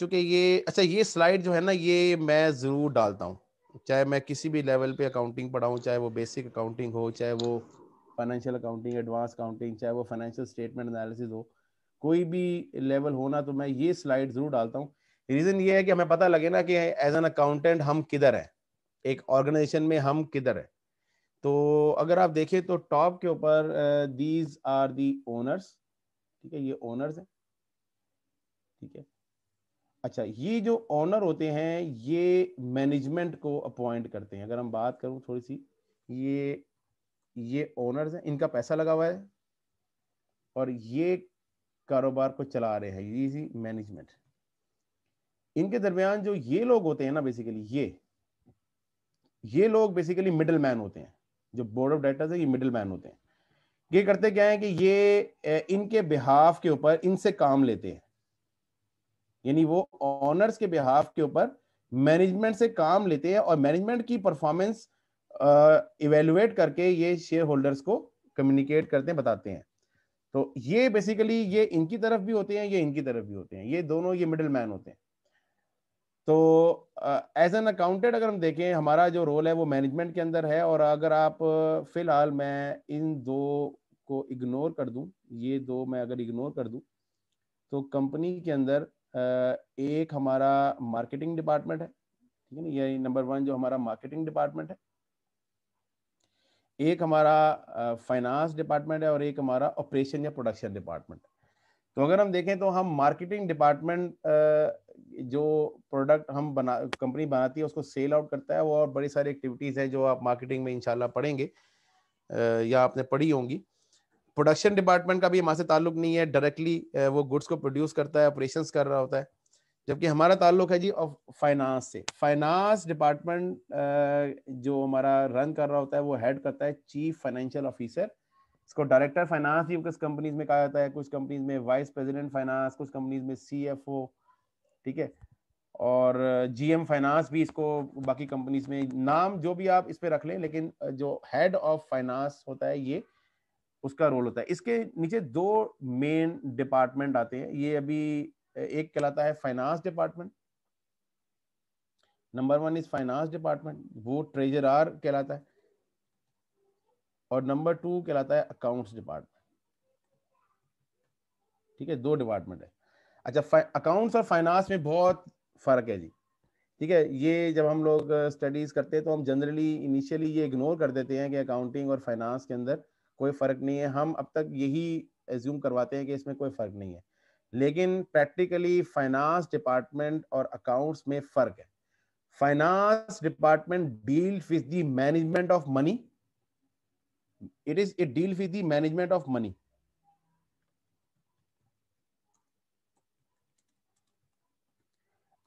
चूंकि ये अच्छा ये स्लाइड जो है ना ये मैं ज़रूर डालता हूँ चाहे मैं किसी भी लेवल पे अकाउंटिंग पढ़ाऊँ चाहे वो बेसिक अकाउंटिंग हो चाहे वो फाइनेंशियल अकाउंटिंग एडवांस अकाउंटिंग चाहे वो फाइनेंशियल स्टेटमेंट एनालिसिस हो कोई भी लेवल होना तो मैं ये स्लाइड जरूर डालता हूँ रीजन ये है कि हमें पता लगे ना कि एज एन अकाउंटेंट हम किधर हैं एक ऑर्गेनाइजेशन में हम किधर हैं तो अगर आप देखें तो टॉप के ऊपर दीज आर दी ओनर्स ठीक है ये ओनर्स हैं ठीक है अच्छा ये जो ऑनर होते हैं ये मैनेजमेंट को अपॉइंट करते हैं अगर हम बात करूं थोड़ी सी ये ये ओनर्स हैं इनका पैसा लगा हुआ है और ये कारोबार को चला रहे हैं ये सी मैनेजमेंट इनके दरमियान जो ये लोग होते हैं ना बेसिकली ये ये लोग बेसिकली मिडल मैन होते हैं जो बोर्ड ऑफ डायरेक्टर्स है ये मिडल मैन होते हैं ये करते क्या है कि ये इनके बिहाफ के ऊपर इनसे काम लेते हैं यानी वो ऑनर्स के बिहाफ के ऊपर मैनेजमेंट से काम लेते हैं और मैनेजमेंट की परफॉर्मेंस इवेलुएट करके ये शेयर होल्डर्स को कम्युनिकेट करते हैं बताते हैं तो ये बेसिकली ये इनकी तरफ भी होते हैं ये इनकी तरफ भी होते हैं ये दोनों ये मिडिल मैन होते हैं तो एज एन अकाउंटेंट अगर हम देखें हमारा जो रोल है वो मैनेजमेंट के अंदर है और अगर आप फिलहाल मैं इन दो को इग्नोर कर दूं ये दो मैं अगर इग्नोर कर दूं तो कंपनी के अंदर एक हमारा मार्केटिंग डिपार्टमेंट है ठीक है ना ये नंबर वन जो हमारा मार्केटिंग डिपार्टमेंट है एक हमारा फाइनेंस डिपार्टमेंट है और एक हमारा ऑपरेशन या प्रोडक्शन डिपार्टमेंट तो अगर हम देखें तो हम मार्केटिंग डिपार्टमेंट जो प्रोडक्ट हम बना कंपनी बनाती है उसको सेल आउट करता है वो और बड़ी सारी एक्टिविटीज़ है जो आप मार्केटिंग में इंशाल्लाह पढ़ेंगे या आपने पढ़ी होंगी प्रोडक्शन डिपार्टमेंट का भी हमारे ताल्लुक नहीं है डायरेक्टली वो गुड्स को प्रोड्यूस करता है ऑपरेशन कर रहा होता है जबकि हमारा ताल्लुक है जी फाइनेंस से फाइनेंस डिपार्टमेंट जो हमारा रन कर रहा होता है वो हेड करता है चीफ फाइनेंशियल ऑफिसर इसको डायरेक्टर फाइनेंस भी कुछ कंपनीज में कहा जाता है कुछ कंपनीज में वाइस प्रेसिडेंट फाइनेंस कुछ कंपनीज में सी ठीक है और जीएम फाइनेंस भी इसको बाकी कंपनीज में नाम जो भी आप इस पर रख लें लेकिन जो हेड ऑफ फाइनेंस होता है ये उसका रोल होता है इसके नीचे दो मेन डिपार्टमेंट आते हैं ये अभी एक कहलाता है finance department number one is finance department वो आर कहलाता है और नंबर टू कहलाता है अकाउंट्स डिपार्टमेंट ठीक है दो डिपार्टमेंट है अच्छा अकाउंट्स और फाइनेंस में बहुत फर्क है जी ठीक है ये जब हम लोग स्टडीज uh, करते हैं तो हम जनरली इनिशियली ये इग्नोर कर देते हैं कि अकाउंटिंग और फाइनेंस के अंदर कोई फर्क नहीं है हम अब तक यही एज्यूम करवाते हैं कि इसमें कोई फर्क नहीं है लेकिन प्रैक्टिकली फाइनेंस डिपार्टमेंट और अकाउंट्स में फर्क है finance department deal with the management of money it deal with the management of money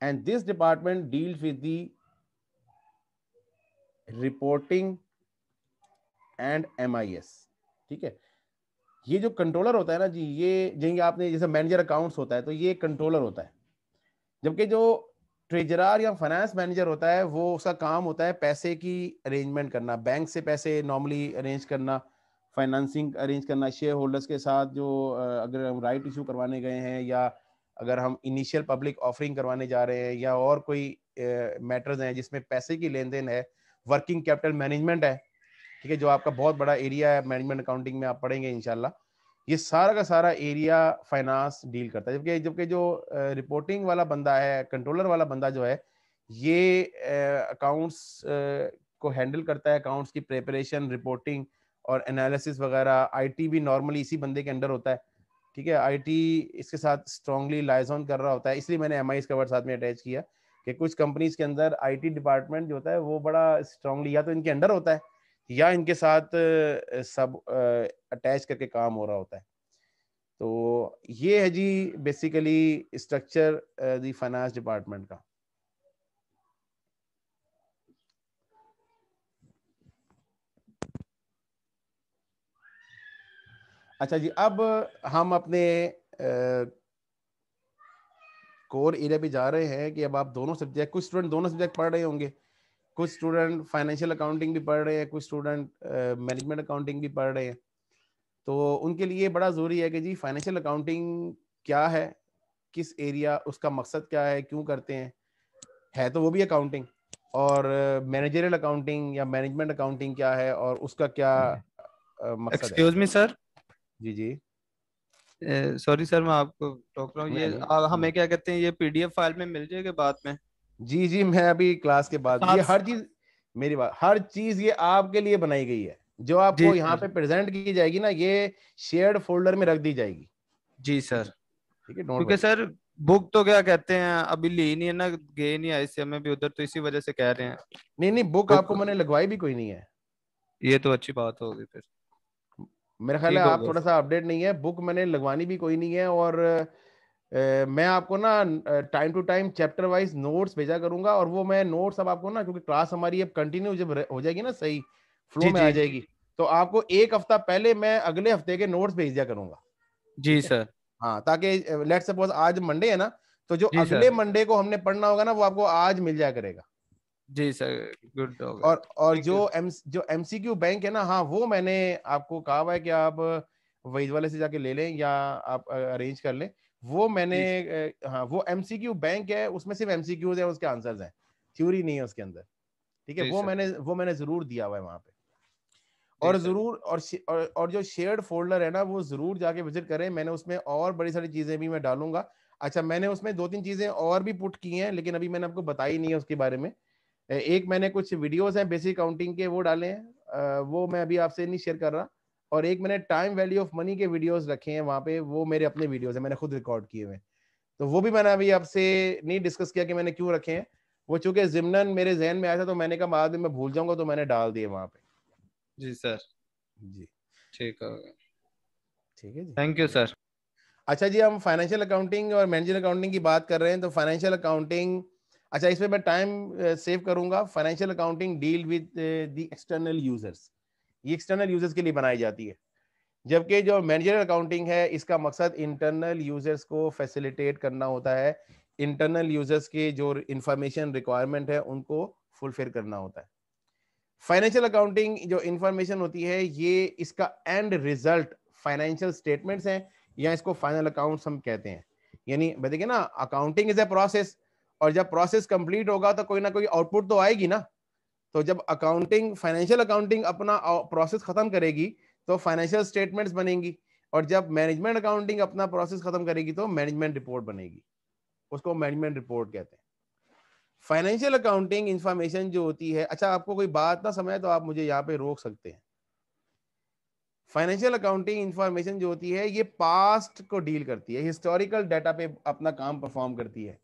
and this department deal with the reporting and M I S ठीक है ये जो कंट्रोलर होता है ना जी ये जिनके आपने जैसे मैनेजर अकाउंट्स होता है तो ये कंट्रोलर होता है जबकि जो ट्रेजरार या फाइनेंस मैनेजर होता है वो उसका काम होता है पैसे की अरेंजमेंट करना बैंक से पैसे नॉर्मली अरेंज करना फाइनेंसिंग अरेंज करना शेयर होल्डर्स के साथ जो अगर हम राइट इशू करवाने गए हैं या अगर हम इनिशियल पब्लिक ऑफरिंग करवाने जा रहे हैं या और कोई मैटर्स हैं जिसमें पैसे की लेन देन है वर्किंग कैपिटल मैनेजमेंट है ठीक है जो आपका बहुत बड़ा एरिया है मैनेजमेंट अकाउंटिंग में आप पढ़ेंगे इनशाला ये सारा का सारा एरिया फाइनेंस डील करता है जबकि जबकि जो रिपोर्टिंग वाला बंदा है कंट्रोलर वाला बंदा जो है ये अकाउंट्स को हैंडल करता है अकाउंट्स की प्रिपरेशन रिपोर्टिंग और एनालिसिस वगैरह आईटी भी नॉर्मली इसी बंदे के अंडर होता है ठीक है आईटी इसके साथ स्ट्रॉन्गली लाइज ऑन कर रहा होता है इसलिए मैंने एम आई कवर साथ में अटैच किया कि कुछ कंपनीज के अंदर आईटी डिपार्टमेंट जो होता है वो बड़ा स्ट्रॉन्गली या तो इनके अंडर होता है या इनके साथ सब अटैच करके काम हो रहा होता है तो ये है जी basically structure the finance department का अच्छा जी अब हम अपने कोर एरिया पे जा रहे हैं कि अब आप दोनों सब्जेक्ट कुछ स्टूडेंट दोनों सब्जेक्ट पढ़ रहे होंगे कुछ स्टूडेंट फाइनेंशियल अकाउंटिंग भी पढ़ रहे हैं कुछ स्टूडेंट मैनेजमेंट अकाउंटिंग भी पढ़ रहे हैं तो उनके लिए बड़ा ज़रूरी है कि जी फाइनेंशियल अकाउंटिंग क्या है किस एरिया उसका मकसद क्या है क्यों करते हैं है तो वो भी अकाउंटिंग और मैनेजरियल अकाउंटिंग या मैनेजमेंट अकाउंटिंग क्या है और उसका क्या मकसद एक्सक्यूज मी सर जी जी सॉरी सर मैं आपको टोक रहा हूँ ये हमें क्या कहते हैं ये पीडीएफ फाइल में मिल जाएगा बाद में जी जी मैं अभी क्लास के बाद ये हर चीज मेरी बात हर चीज ये आपके लिए बनाई गई है जो आपको यहाँ पे प्रेजेंट की जाएगी ना ये शेयर्ड फोल्डर में रख दी जाएगी जी सर ठीक है क्योंकि सर बुक तो क्या कहते हैं अभी ली नहीं है ना गए नहीं आई सी भी उधर तो इसी वजह से कह रहे हैं नहीं नहीं बुक, बुक आपको मैंने लगवाई भी कोई नहीं है ये तो अच्छी बात होगी फिर मेरा ख्याल है आप थोड़ा सा अपडेट नहीं है बुक मैंने लगवानी भी कोई नहीं है और मैं आपको ना time to time chapter wise notes भेजा करूंगा और वो मैं नोट्स अब आपको ना क्योंकि क्लास हमारी अब कंटिन्यू जब हो जाएगी ना सही फ्लो में आ जाएगी तो आपको एक हफ्ता पहले मैं अगले हफ्ते के नोट्स भेज दिया करूंगा जी सर हाँ ताकि लेट सपोज आज मंडे है ना तो जो अगले मंडे को हमने पढ़ना होगा ना वो आपको आज मिल जाया करेगा जी सर गुड और और जो एम जो एमसीक्यू बैंक है ना हाँ वो मैंने आपको कहा हुआ है कि आप वही वाले से जाके ले लें या आप अरेंज कर लें वो मैंने हाँ वो एमसीक्यू बैंक है उसमें सिर्फ एमसीक्यूज है उसके आंसर है थ्योरी नहीं है उसके अंदर ठीक है वो मैंने वो मैंने जरूर दिया हुआ है वहां पे और जरूर और और, और जो शेयर्ड फोल्डर है ना वो जरूर जाके विजिट करें मैंने उसमें और बड़ी सारी चीजें भी मैं डालूंगा अच्छा मैंने उसमें दो तीन चीजें और भी पुट की हैं लेकिन अभी मैंने आपको बताई नहीं है उसके बारे में एक मैंने कुछ वीडियोस हैं बेसिक काउंटिंग के वो डाले हैं वो मैं अभी आपसे नहीं शेयर कर रहा और एक मैंने टाइम वैल्यू ऑफ मनी के वीडियोस रखे हैं वहां पे वो मेरे अपने वीडियोस हैं मैंने खुद रिकॉर्ड किए हुए तो वो भी मैंने अभी आपसे नहीं डिस्कस किया कि मैंने क्यों रखे हैं वो चूंकि जिमनन मेरे जहन में आया था तो मैंने कहा बाद में भूल जाऊंगा तो मैंने डाल दिए वहाँ पे जी सर जी ठीक है ठीक है जी थैंक यू सर अच्छा जी हम फाइनेंशियल अकाउंटिंग और मैनेजर अकाउंटिंग की बात कर रहे हैं तो फाइनेंशियल अकाउंटिंग अच्छा इसमें मैं टाइम सेव करूंगा financial accounting deal with the external users ये एक्सटर्नल यूजर्स के लिए बनाई जाती है जबकि जो मैनेजर अकाउंटिंग है इसका मकसद इंटरनल यूजर्स को फैसिलिटेट करना होता है इंटरनल यूजर्स के जो इंफॉर्मेशन रिक्वायरमेंट है उनको फुलफिल करना होता है फाइनेंशियल अकाउंटिंग जो इंफॉर्मेशन होती है ये इसका एंड रिजल्ट फाइनेंशियल स्टेटमेंट्स हैं या इसको फाइनल अकाउंट्स हम कहते हैं यानी बताइए ना अकाउंटिंग इज ए प्रोसेस और जब प्रोसेस कंप्लीट होगा तो कोई ना कोई आउटपुट तो आएगी ना तो जब अकाउंटिंग फाइनेंशियल अकाउंटिंग अपना प्रोसेस खत्म करेगी तो फाइनेंशियल स्टेटमेंट्स बनेंगी और जब मैनेजमेंट अकाउंटिंग अपना प्रोसेस खत्म करेगी तो मैनेजमेंट रिपोर्ट बनेगी उसको मैनेजमेंट रिपोर्ट कहते हैं फाइनेंशियल अकाउंटिंग इंफॉर्मेशन जो होती है अच्छा आपको कोई बात ना समय तो आप मुझे यहाँ पे रोक सकते हैं फाइनेंशियल अकाउंटिंग इंफॉर्मेशन जो होती है ये पास्ट को डील करती है हिस्टोरिकल डाटा पे अपना काम परफॉर्म करती है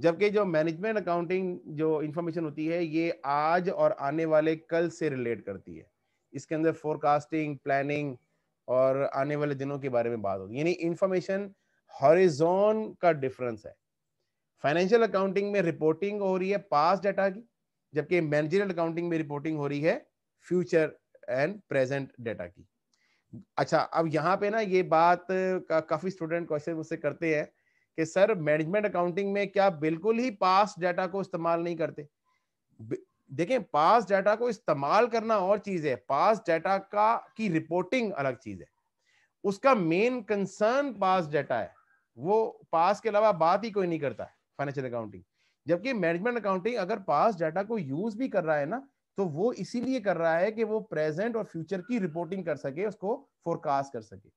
जबकि जो मैनेजमेंट अकाउंटिंग जो इंफॉर्मेशन होती है ये आज और आने वाले कल से रिलेट करती है इसके अंदर फोरकास्टिंग प्लानिंग और आने वाले दिनों के बारे में बात होती है यानी इन्फॉर्मेशन हॉरिजोन का डिफरेंस है फाइनेंशियल अकाउंटिंग में रिपोर्टिंग हो रही है पास डाटा की जबकि मैनेजरियल अकाउंटिंग में रिपोर्टिंग हो रही है फ्यूचर एंड प्रेजेंट डाटा की अच्छा अब यहाँ पे ना ये बात का काफ़ी स्टूडेंट क्वेश्चन मुझसे करते हैं कि सर मैनेजमेंट अकाउंटिंग में क्या बिल्कुल ही पास डाटा को इस्तेमाल नहीं करते देखें पास डाटा को इस्तेमाल करना और चीज है पास डाटा का की रिपोर्टिंग अलग चीज है उसका मेन कंसर्न पास डाटा है वो पास के अलावा बात ही कोई नहीं करता है फाइनेंशियल अकाउंटिंग जबकि मैनेजमेंट अकाउंटिंग अगर पास डाटा को यूज भी कर रहा है ना तो वो इसीलिए कर रहा है कि वो प्रेजेंट और फ्यूचर की रिपोर्टिंग कर सके उसको फोरकास्ट कर सके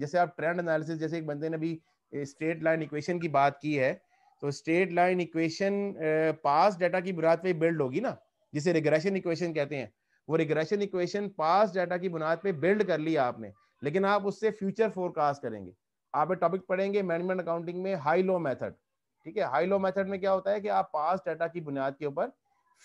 जैसे आप ट्रेंड एनालिसिस जैसे एक बंदे ने भी स्ट्रेट लाइन इक्वेशन की बात की है तो straight line equation past data की बुनियाद पे बिल्ड होगी ना जिसे रिग्रेशन इक्वेशन कहते हैं वो रिग्रेशन इक्वेशन पास डाटा की बुनियाद पे बिल्ड कर लिया आपने लेकिन आप उससे फ्यूचर फोरकास्ट करेंगे आप टॉपिक पढ़ेंगे मैनेजमेंट अकाउंटिंग में हाई लो मेथड ठीक है हाई लो मेथड में क्या होता है कि आप पास डाटा की बुनियाद के ऊपर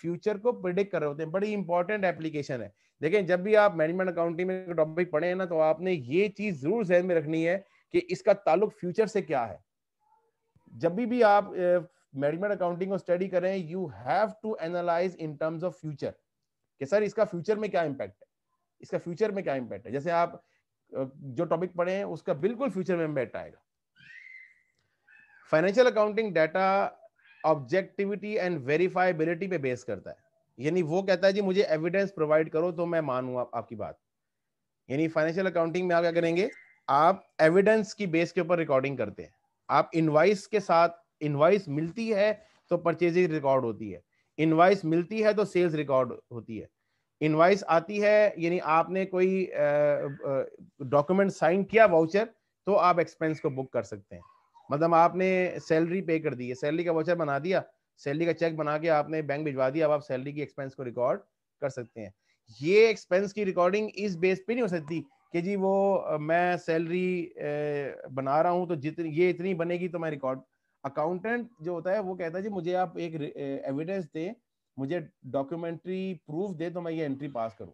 फ्यूचर को प्रिडिक्ट कर रहे होते हैं बड़ी इंपॉर्टेंट एप्लीकेशन है लेकिन जब भी आप मैनेजमेंट अकाउंटिंग में टॉपिक पढ़े हैं ना तो आपने ये चीज जरूर जहन में रखनी है कि इसका ताल्लुक फ्यूचर से क्या है जब भी आप मैनेजमेंट अकाउंटिंग को स्टडी करें you have to analyse in terms of future कि सर इसका फ्यूचर में क्या इम्पैक्ट है इसका फ्यूचर में क्या इम्पैक्ट है जैसे आप जो टॉपिक पढ़े हैं उसका बिल्कुल फ्यूचर में इम्पैक्ट आएगा financial accounting data objectivity and verifiability पे बेस करता है यानी वो कहता है जी मुझे एविडेंस प्रोवाइड करो तो मैं मानूंगा आपकी बात यानी फाइनेंशियल अकाउंटिंग में आप क्या करेंगे आप एविडेंस की बेस के ऊपर रिकॉर्डिंग करते हैं आप इनवाइस के साथ इनवाइस मिलती है तो परचेजिंग रिकॉर्ड होती है इनवाइस मिलती है तो सेल्स रिकॉर्ड होती है इनवाइस आती है यानी आपने कोई डॉक्यूमेंट साइन किया वाउचर तो आप एक्सपेंस को बुक कर सकते हैं मतलब आपने सैलरी पे कर दी है सैलरी का वाउचर बना दिया सैलरी का चेक बना के आपने बैंक भिजवा दिया अब आप सैलरी की एक्सपेंस को रिकॉर्ड कर सकते हैं ये एक्सपेंस की रिकॉर्डिंग इस बेस पे नहीं हो सकती कि जी वो मैं सैलरी बना रहा हूँ तो जितनी ये इतनी बनेगी तो मैं रिकॉर्ड अकाउंटेंट जो होता है वो कहता है जी मुझे आप एक एविडेंस दे मुझे डॉक्यूमेंट्री प्रूफ दे तो मैं ये एंट्री पास करूँ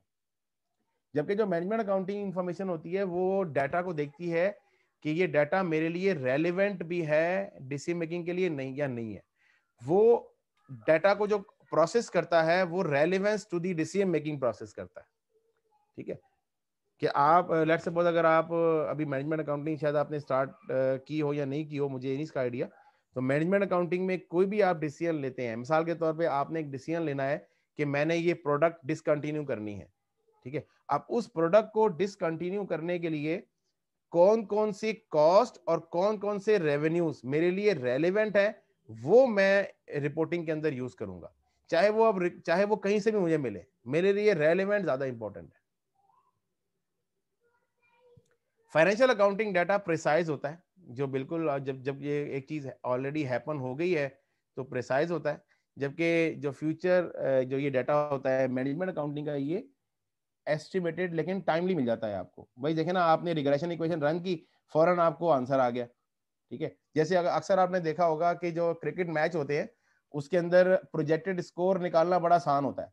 जबकि जो मैनेजमेंट अकाउंटिंग इन्फॉर्मेशन होती है वो डाटा को देखती है कि ये डाटा मेरे लिए रेलिवेंट भी है डिसीजन मेकिंग के लिए नहीं या नहीं है वो डाटा को जो प्रोसेस करता है वो relevance to the decision making process करता है ठीक है कि आप लेट्स सपोज अगर आप अभी मैनेजमेंट अकाउंटिंग शायद आपने स्टार्ट की हो या नहीं की हो मुझे नहीं इसका आइडिया तो मैनेजमेंट अकाउंटिंग में कोई भी आप डिसीजन लेते हैं मिसाल के तौर पे आपने एक डिसीजन लेना है कि मैंने ये प्रोडक्ट डिसकंटिन्यू करनी है ठीक है अब उस प्रोडक्ट को डिसकंटिन्यू करने के लिए कौन कौन सी कॉस्ट और कौन कौन से रेवेन्यूज मेरे लिए रेलिवेंट है वो मैं रिपोर्टिंग के अंदर यूज करूंगा चाहे वो अब चाहे वो कहीं से भी मुझे मिले मेरे लिए रेलिवेंट ज्यादा इंपॉर्टेंट है फाइनेंशियल अकाउंटिंग डाटा प्रिसाइज होता है जो बिल्कुल जब जब ये एक चीज़ ऑलरेडी हैपन हो गई है तो प्रिसाइज होता है जबकि जो फ्यूचर जो ये डाटा होता है मैनेजमेंट अकाउंटिंग का ये एस्टिमेटेड लेकिन टाइमली मिल जाता है आपको भाई देखे ना आपने रिग्रेशन इक्वेशन रन की फौरन आपको आंसर आ गया ठीक है जैसे अक्सर आपने देखा होगा कि जो क्रिकेट मैच होते हैं उसके अंदर प्रोजेक्टेड स्कोर निकालना बड़ा आसान होता है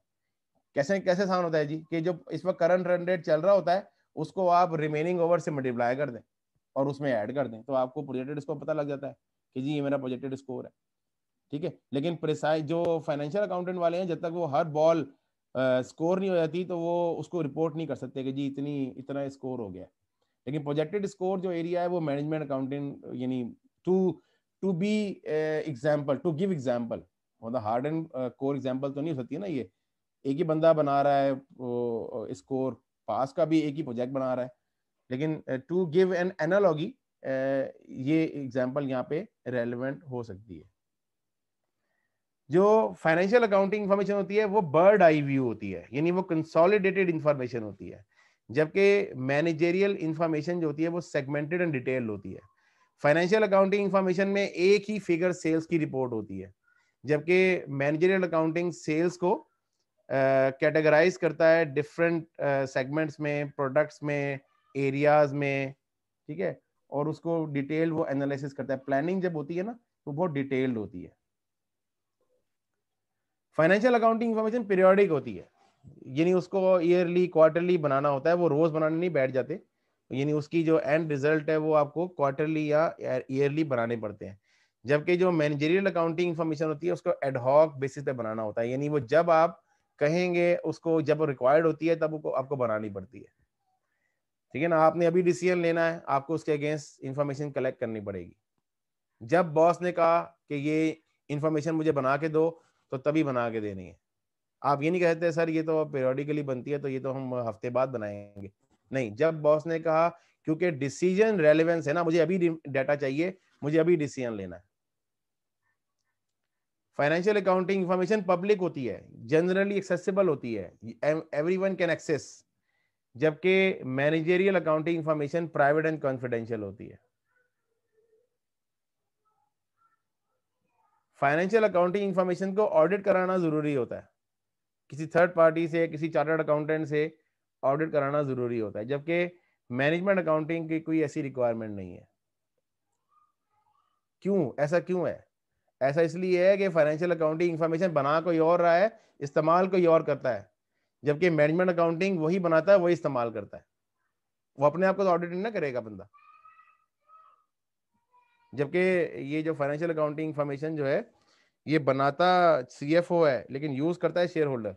कैसे कैसे आसान होता है जी कि जो इस वक्त करंट रन रेट चल रहा होता है उसको आप रिमेनिंग ओवर से मल्टीप्लाई कर दें और उसमें ऐड कर दें तो आपको प्रोजेक्टेड स्कोर पता लग जाता है कि जी ये मेरा प्रोजेक्टेड स्कोर है ठीक है लेकिन प्रिसाइज जो फाइनेंशियल अकाउंटेंट वाले हैं जब तक वो हर बॉल स्कोर नहीं हो जाती तो वो उसको रिपोर्ट नहीं कर सकते कि जी इतनी इतना स्कोर हो गया लेकिन प्रोजेक्टेड स्कोर जो एरिया है वो मैनेजमेंट अकाउंटेंट यानी to to be example to give example मतलब हार्ड एंड कोर एग्जाम्पल तो नहीं हो सकती है ना ये एक ही बंदा बना रहा है स्कोर पास का भी एक ही प्रोजेक्ट बना रहा है लेकिन टू गिव एन एनालॉगी ये एग्जाम्पल यहाँ पे रेलिवेंट हो सकती है जो फाइनेंशियल अकाउंटिंग इन्फॉर्मेशन होती है वो बर्ड आई व्यू होती है यानी वो कंसोलिडेटेड इन्फॉर्मेशन होती है जबकि मैनेजेरियल इन्फॉर्मेशन जो होती है वो सेगमेंटेड एंड डिटेल होती है फाइनेंशियल अकाउंटिंग इन्फॉर्मेशन में एक ही फिगर सेल्स की रिपोर्ट होती है जबकि मैनेजरियल अकाउंटिंग सेल्स को कैटेगराइज uh, करता है डिफरेंट सेगमेंट्स uh, में प्रोडक्ट्स में एरियाज में ठीक है और उसको डिटेल वो एनालिसिस करता है प्लानिंग जब होती है ना तो बहुत डिटेल्ड होती है फाइनेंशियल अकाउंटिंग इंफॉर्मेशन पीरियोडिक होती है यानी उसको ईयरली क्वार्टरली बनाना होता है वो रोज बनाने नहीं बैठ जाते यानी उसकी जो एंड रिजल्ट है वो आपको क्वार्टरली या ईयरली बनाने पड़ते हैं जबकि जो मैनेजरियल अकाउंटिंग इंफॉर्मेशन होती है उसको एडहॉक बेसिस पे बनाना होता है यानी वो जब आप कहेंगे उसको जब रिक्वायर्ड होती है तब आपको बनानी पड़ती है ठीक है ना आपने अभी डिसीजन लेना है आपको उसके अगेंस्ट इंफॉर्मेशन कलेक्ट करनी पड़ेगी जब बॉस ने कहा कि ये इंफॉर्मेशन मुझे बना के दो तो तभी बना के देनी है आप ये नहीं कहते सर ये तो पेरियोडिकली बनती है तो ये तो हम हफ्ते बाद बनाएंगे नहीं जब बॉस ने कहा क्योंकि डिसीजन रेलिवेंस है ना मुझे अभी डाटा चाहिए मुझे अभी डिसीजन लेना है फाइनेंशियल अकाउंटिंग इंफॉर्मेशन पब्लिक होती है जनरली एक्सेसिबल होती है एवरी वन कैन एक्सेस जबकि managerial accounting information private and confidential होती है फाइनेंशियल अकाउंटिंग इंफॉर्मेशन को ऑडिट कराना जरूरी होता है किसी थर्ड पार्टी से किसी चार्टर्ड अकाउंटेंट से ऑडिट कराना जरूरी होता है जबकि मैनेजमेंट अकाउंटिंग की कोई ऐसी रिक्वायरमेंट नहीं है क्यों ऐसा क्यों है ऐसा इसलिए है कि फाइनेंशियल अकाउंटिंग इन्फॉर्मेशन बना कोई और रहा है इस्तेमाल कोई और करता है जबकि मैनेजमेंट अकाउंटिंग वही बनाता है वही इस्तेमाल करता है वो अपने आप को तो ऑडिट ना करेगा बंदा जबकि ये जो फाइनेंशियल अकाउंटिंग इंफॉर्मेशन जो है ये बनाता सी है लेकिन यूज करता है shareholder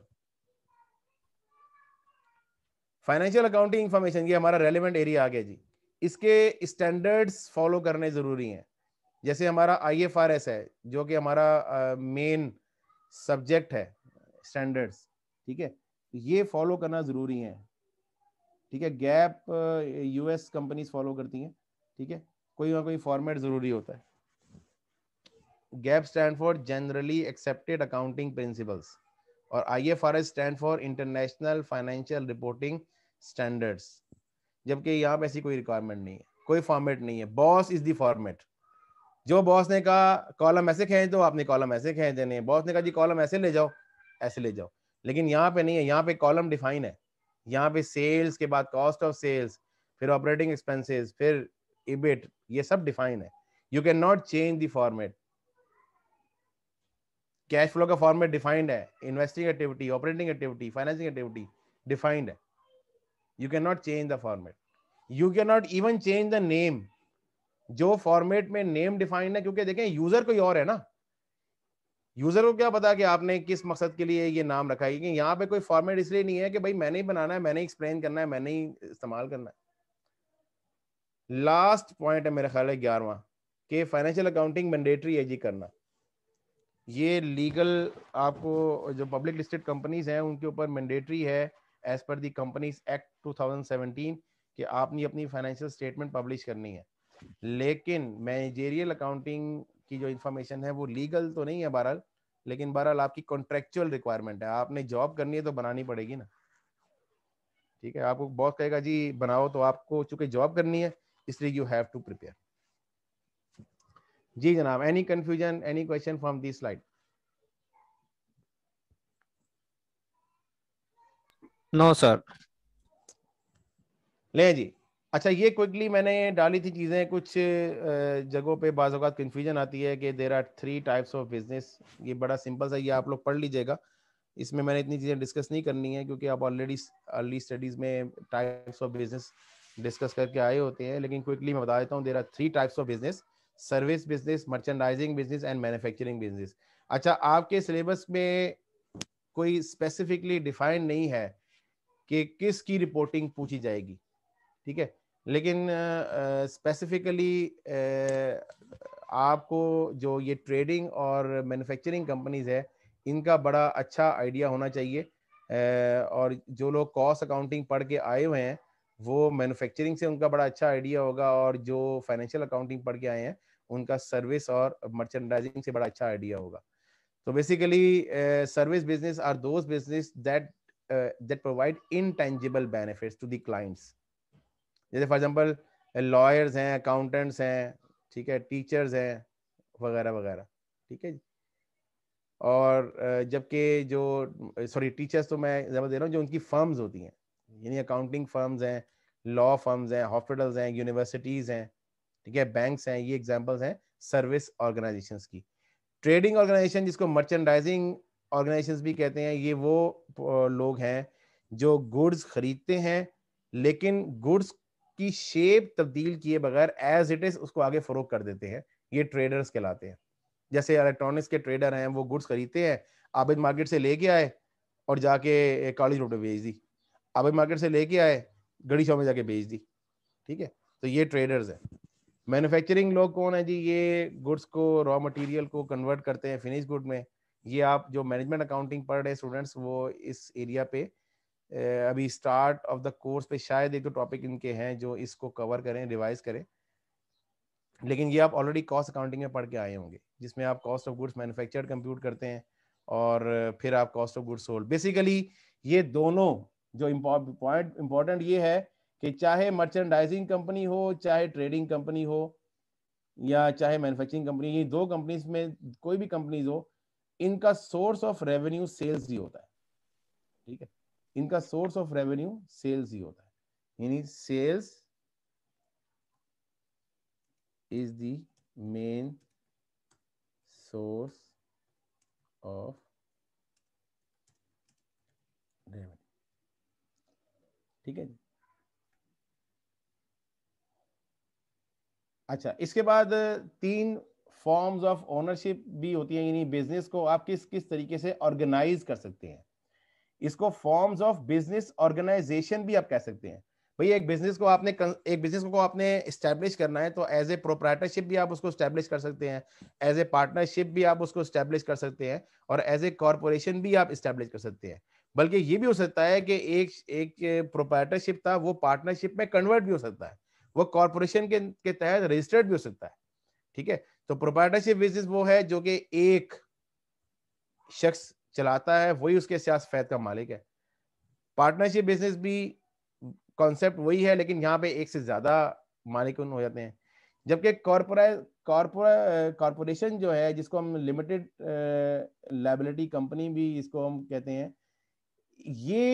financial accounting information ये हमारा रेलिवेंट एरिया आ गया जी इसके स्टैंडर्ड्स फॉलो करने जरूरी हैं जैसे हमारा आई एफ आर एस है जो कि हमारा मेन सब्जेक्ट है स्टैंडर्ड्स ठीक है ये फॉलो करना ज़रूरी है ठीक है गैप यूएस कंपनीज फॉलो करती हैं ठीक है कोई ना कोई फॉर्मेट ज़रूरी होता है GAAP stand for generally accepted accounting principles और I F R S stand for international financial reporting standards जबकि यहाँ पे ऐसी कोई रिक्वायरमेंट नहीं है कोई फॉर्मेट नहीं है बॉस इज द फॉर्मेट जो बॉस ने कहा कॉलम ऐसे खेच दो आपने कॉलम ऐसे खेच देने बॉस ने कहा जी कॉलम ऐसे ले जाओ ऐसे ले जाओ लेकिन यहाँ पे नहीं है यहाँ पे कॉलम डिफाइन है यहाँ पे सेल्स के बाद कॉस्ट ऑफ सेल्स फिर ऑपरेटिंग एक्सपेंसेस फिर इबिट ये सब डिफाइन है you can not change the format cash flow का फॉर्मेट डिफाइंड है investing activity operating activity financing activity defined है you can not change the format you can not even change the name जो format में name defined है क्योंकि देखें user कोई और है ना यूजर को क्या पता कि आपने किस मकसद के लिए ये नाम रखा है कि यहाँ पे कोई फॉर्मेट इसलिए नहीं है कि भाई मैंने ही बनाना है मैंने ही एक्सप्लेन करना है मैंने ही इस्तेमाल करना है लास्ट पॉइंट है मेरा ख्याल है ग्यारहवा के फाइनेंशियल अकाउंटिंग मैंडेटरी है जी करना ये लीगल आपको जो पब्लिक लिस्टेड कंपनीज हैं उनके ऊपर मैंडेटरी है एज पर दी कंपनीज एक्ट 2017 कि आपने अपनी फाइनेंशियल स्टेटमेंट पब्लिश करनी है लेकिन मैनेजेरियल अकाउंटिंग की जो इन्फॉर्मेशन है वो लीगल तो नहीं है बहरहाल लेकिन बहरहाल आपकी कॉन्ट्रेक्चुअल रिक्वायरमेंट है आपने जॉब करनी है तो बनानी पड़ेगी ना ठीक है आपको बॉस कहेगा जी बनाओ तो आपको चूंकि जॉब करनी है इसलिए यू हैव टू प्रिपेयर जी जनाब any confusion any question from this slide no sir ले जी अच्छा ये क्विकली मैंने डाली थी चीज़ें कुछ जगहों पे बाज़ कन्फ्यूजन आती है कि there are three types of business ये बड़ा सिंपल सा ये आप लोग पढ़ लीजिएगा इसमें मैंने इतनी चीज़ें डिस्कस नहीं करनी है क्योंकि आप ऑलरेडी अर्ली स्टडीज़ में टाइप्स ऑफ बिजनेस डिस्कस करके आए होते हैं लेकिन क्विकली मैं बता देता हूँ there are three types of business service business merchandising business and manufacturing business अच्छा आपके सिलेबस में कोई स्पेसिफिकली डिफाइन नहीं है कि किसकी रिपोर्टिंग पूछी जाएगी ठीक है लेकिन स्पेसिफिकली आपको जो ये ट्रेडिंग और मैन्युफैक्चरिंग कंपनीज है इनका बड़ा अच्छा आइडिया होना चाहिए और जो लोग कॉस्ट अकाउंटिंग पढ़ के आए हुए हैं वो मैन्युफैक्चरिंग से उनका बड़ा अच्छा आइडिया होगा और जो फाइनेंशियल अकाउंटिंग पढ़ के आए हैं उनका सर्विस और मर्चेंडाइजिंग से बड़ा अच्छा आइडिया होगा तो basically service business are those business that that provide intangible benefits to the clients जैसे फॉर एग्जाम्पल लॉयर्स हैं अकाउंटेंट्स हैं ठीक है टीचर्स हैं वगैरह वगैरह ठीक है और जबकि जो सॉरी टीचर्स तो मैं जब दे रहा हूँ जो उनकी फर्म्स होती हैं यानी अकाउंटिंग फर्म्स हैं लॉ फर्म्स हैं हॉस्पिटल्स हैं यूनिवर्सिटीज़ हैं ठीक है बैंक्स हैं ये एग्जांपल्स हैं सर्विस ऑर्गेनाइजेशन की ट्रेडिंग ऑर्गेनाइजेशन जिसको मर्चेंडाइजिंग ऑर्गेनाइजेशन भी कहते हैं ये वो लोग हैं जो गुड्स खरीदते हैं लेकिन गुड्स की शेप तब्दील किए बगैर एज इट इज उसको आगे फरोख कर देते हैं ये ट्रेडर्स कहलाते हैं जैसे इलेक्ट्रॉनिक्स के ट्रेडर हैं वो गुड्स खरीदते हैं आबिद मार्केट से लेके आए और जाके काली रोड में बेच दी आबिद मार्केट से लेके आए गड़ी शॉप में जाके बेच दी ठीक है तो ये ट्रेडर्स हैं मैन्युफैक्चरिंग लोग कौन है जी ये गुड्स को रॉ मटेरियल को कन्वर्ट करते हैं फिनिश गुड में ये आप जो मैनेजमेंट अकाउंटिंग पढ़ रहे स्टूडेंट्स वो इस एरिया पे अभी स्टार्ट ऑफ द कोर्स पे शायद एक दो तो टॉपिक इनके हैं जो इसको कवर करें रिवाइज करें लेकिन ये आप ऑलरेडी कॉस्ट अकाउंटिंग में पढ़ के आए होंगे जिसमें आप cost of goods manufacture compute करते हैं और फिर आप cost of goods sold basically ये दोनों जो पॉइंट इंपॉर्टेंट ये है कि चाहे मर्चेंडाइजिंग कंपनी हो चाहे ट्रेडिंग कंपनी हो या चाहे मैन्युफैक्चरिंग कंपनी ये दो कंपनीज में कोई भी कंपनीज हो इनका सोर्स ऑफ रेवेन्यू सेल्स ही होता है ठीक है इनका सोर्स ऑफ रेवेन्यू सेल्स ही होता है यानी sales is the main source of revenue ठीक है जी अच्छा इसके बाद तीन फॉर्म्स ऑफ ओनरशिप भी होती है यानी बिजनेस को आप किस किस तरीके से ऑर्गेनाइज कर सकते हैं इसको फॉर्म्स ऑफ बिजनेस ऑर्गेनाइजेशन भी आप कह सकते हैं भाई एक बिजनेस को आपने एक बिजनेस को आपने स्टैब्लिश करना है तो एज ए प्रोप्राइटरशिप भी आप उसको स्टैब्लिश कर सकते हैं एज ए पार्टनरशिप भी आप उसको स्टैब्लिश कर सकते हैं और एज ए कॉरपोरेशन भी आप स्टैब्लिश कर सकते हैं बल्कि ये भी हो सकता है कि एक एक प्रोप्राइटरशिप था वो पार्टनरशिप में कन्वर्ट भी हो सकता है वो कॉरपोरेशन के, के तहत रजिस्टर्ड भी हो सकता है ठीक है तो प्रोप्राइटरशिप बिजनेस वो है जो कि एक शख्स चलाता है वही उसके सियासफैद का मालिक है पार्टनरशिप बिजनेस भी कॉन्सेप्ट वही है लेकिन यहाँ पे एक से ज़्यादा मालिक हो जाते हैं जबकि कॉरपोरेशन जो है जिसको हम लिमिटेड लाइबिलिटी कंपनी भी इसको हम कहते हैं ये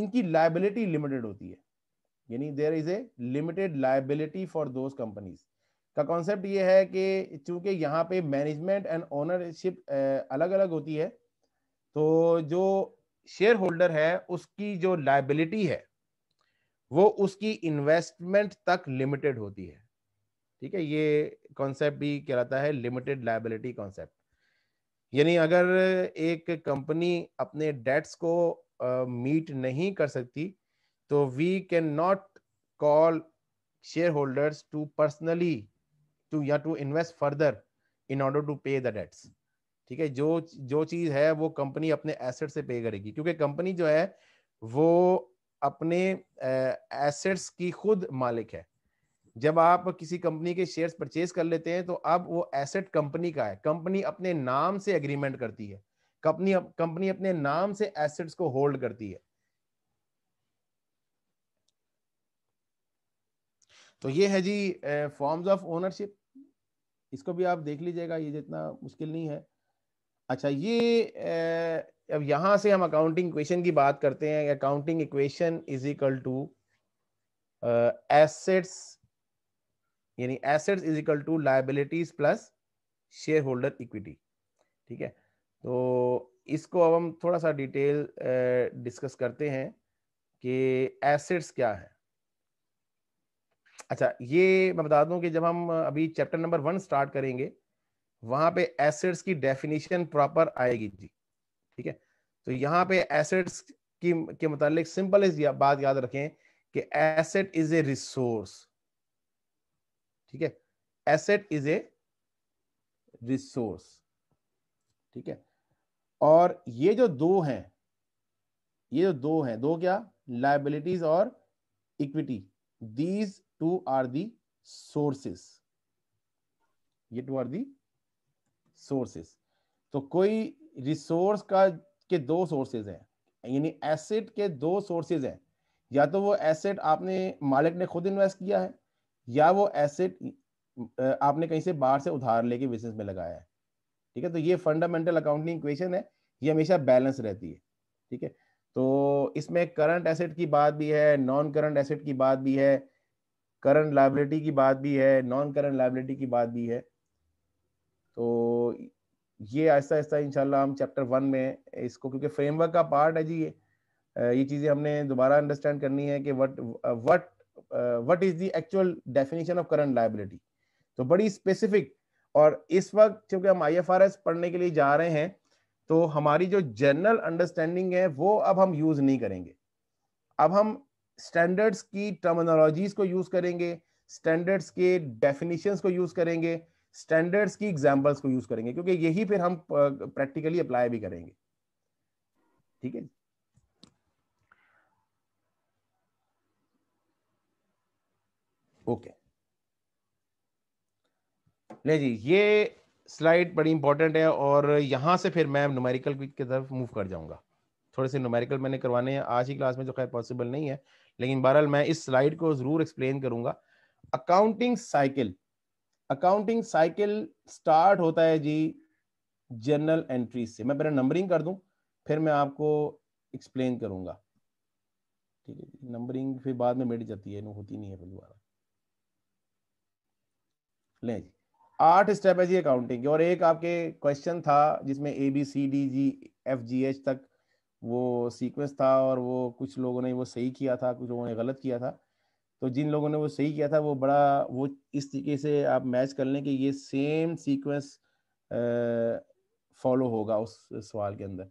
इनकी लाइबिलिटी लिमिटेड होती है यानी there is a limited liability for those companies का कॉन्सेप्ट ये है कि चूंकि यहाँ पे मैनेजमेंट एंड ओनरशिप अलग अलग होती है तो जो शेयर होल्डर है उसकी जो लाइबिलिटी है वो उसकी इन्वेस्टमेंट तक लिमिटेड होती है ठीक है ये कॉन्सेप्ट भी कहलाता है लिमिटेड लाइबिलिटी कॉन्सेप्ट यानी अगर एक कंपनी अपने डेट्स को मीट uh, नहीं कर सकती तो we can not call share holders to personally to या to invest further in order to pay the debts ठीक है जो जो चीज है वो कंपनी अपने एसेट से पे करेगी क्योंकि कंपनी जो है वो अपने एसेट्स की खुद मालिक है जब आप किसी कंपनी के शेयर्स परचेज कर लेते हैं तो अब वो एसेट कंपनी का है कंपनी अपने नाम से एग्रीमेंट करती है कंपनी कंपनी अपने नाम से एसेट्स को होल्ड करती है तो ये है जी फॉर्म्स ऑफ ओनरशिप इसको भी आप देख लीजिएगा ये जितना मुश्किल नहीं है अच्छा ये अब यहाँ से हम अकाउंटिंग इक्वेशन की बात करते हैं accounting equation is equal to assets यानी assets is equal to liabilities plus share holder equity ठीक है तो इसको अब हम थोड़ा सा डिटेल डिस्कस करते हैं कि एसेट्स क्या है अच्छा ये मैं बता दूं कि जब हम अभी चैप्टर नंबर वन स्टार्ट करेंगे वहां पे एसेट्स की डेफिनेशन प्रॉपर आएगी जी ठीक है तो यहाँ पे एसेट्स की के मुतालिक सिंपल इस या, बात याद रखें कि एसेट इज ए रिसोर्स ठीक है एसेट इज ए रिसोर्स ठीक है और ये जो दो हैं ये जो दो हैं दो क्या लाइबिलिटीज और equity these two are the sources ये टू आर दी सोर्सेस तो कोई रिसोर्स का के दो सोर्सेज हैं यानी एसेट के दो सोर्सेज हैं या तो वो एसेट आपने मालिक ने खुद इन्वेस्ट किया है या वो एसेट आपने कहीं से बाहर से उधार लेके बिजनेस में लगाया है ठीक है तो ये फंडामेंटल अकाउंटिंग इक्वेशन है ये हमेशा बैलेंस रहती है ठीक है तो इसमें करंट एसेट की बात भी है नॉन करंट एसेट की बात भी है करंट लाइबिलिटी की बात भी है नॉन करंट लाइबिलिटी की बात भी है तो ये ऐसा ऐसा इनशाला हम चैप्टर वन में इसको क्योंकि फ्रेमवर्क का पार्ट है जी ये ये चीज़ें हमने दोबारा अंडरस्टैंड करनी है कि what what what is the actual definition of current liability तो बड़ी स्पेसिफिक और इस वक्त क्योंकि हम आई पढ़ने के लिए जा रहे हैं तो हमारी जो जनरल अंडरस्टैंडिंग है वो अब हम यूज़ नहीं करेंगे अब हम स्टैंडर्ड्स की टर्मिनोलॉजीज को यूज़ करेंगे स्टैंडर्ड्स के डेफिनेशंस को यूज़ करेंगे स्टैंडर्ड्स की एग्जाम्पल्स को यूज करेंगे क्योंकि यही फिर हम प्रैक्टिकली अप्लाई भी करेंगे ठीक है ओके ले जी ये स्लाइड बड़ी इंपॉर्टेंट है और यहां से फिर मैं नुमेरिकल की तरफ मूव कर जाऊंगा थोड़े से नुमेरिकल मैंने करवाने हैं आज की क्लास में जो तो खैर पॉसिबल नहीं है लेकिन बहरहाल मैं इस स्लाइड को जरूर एक्सप्लेन करूंगा accounting cycle accounting cycle start होता है जी जनरल एंट्री से मैं पहले नंबरिंग कर दूं फिर मैं आपको एक्सप्लेन करूंगा ठीक है नंबरिंग फिर बाद में मिट जाती है होती नहीं है फिर दोबारा ले जी आठ स्टेप है जी अकाउंटिंग और एक आपके क्वेश्चन था जिसमें A B C D G F G H तक वो सीक्वेंस था और वो कुछ लोगों ने वो सही किया था कुछ लोगों ने गलत किया था तो जिन लोगों ने वो सही किया था वो बड़ा वो इस तरीके से आप मैच कर लें कि ये सेम सीक्वेंस फॉलो होगा उस सवाल के अंदर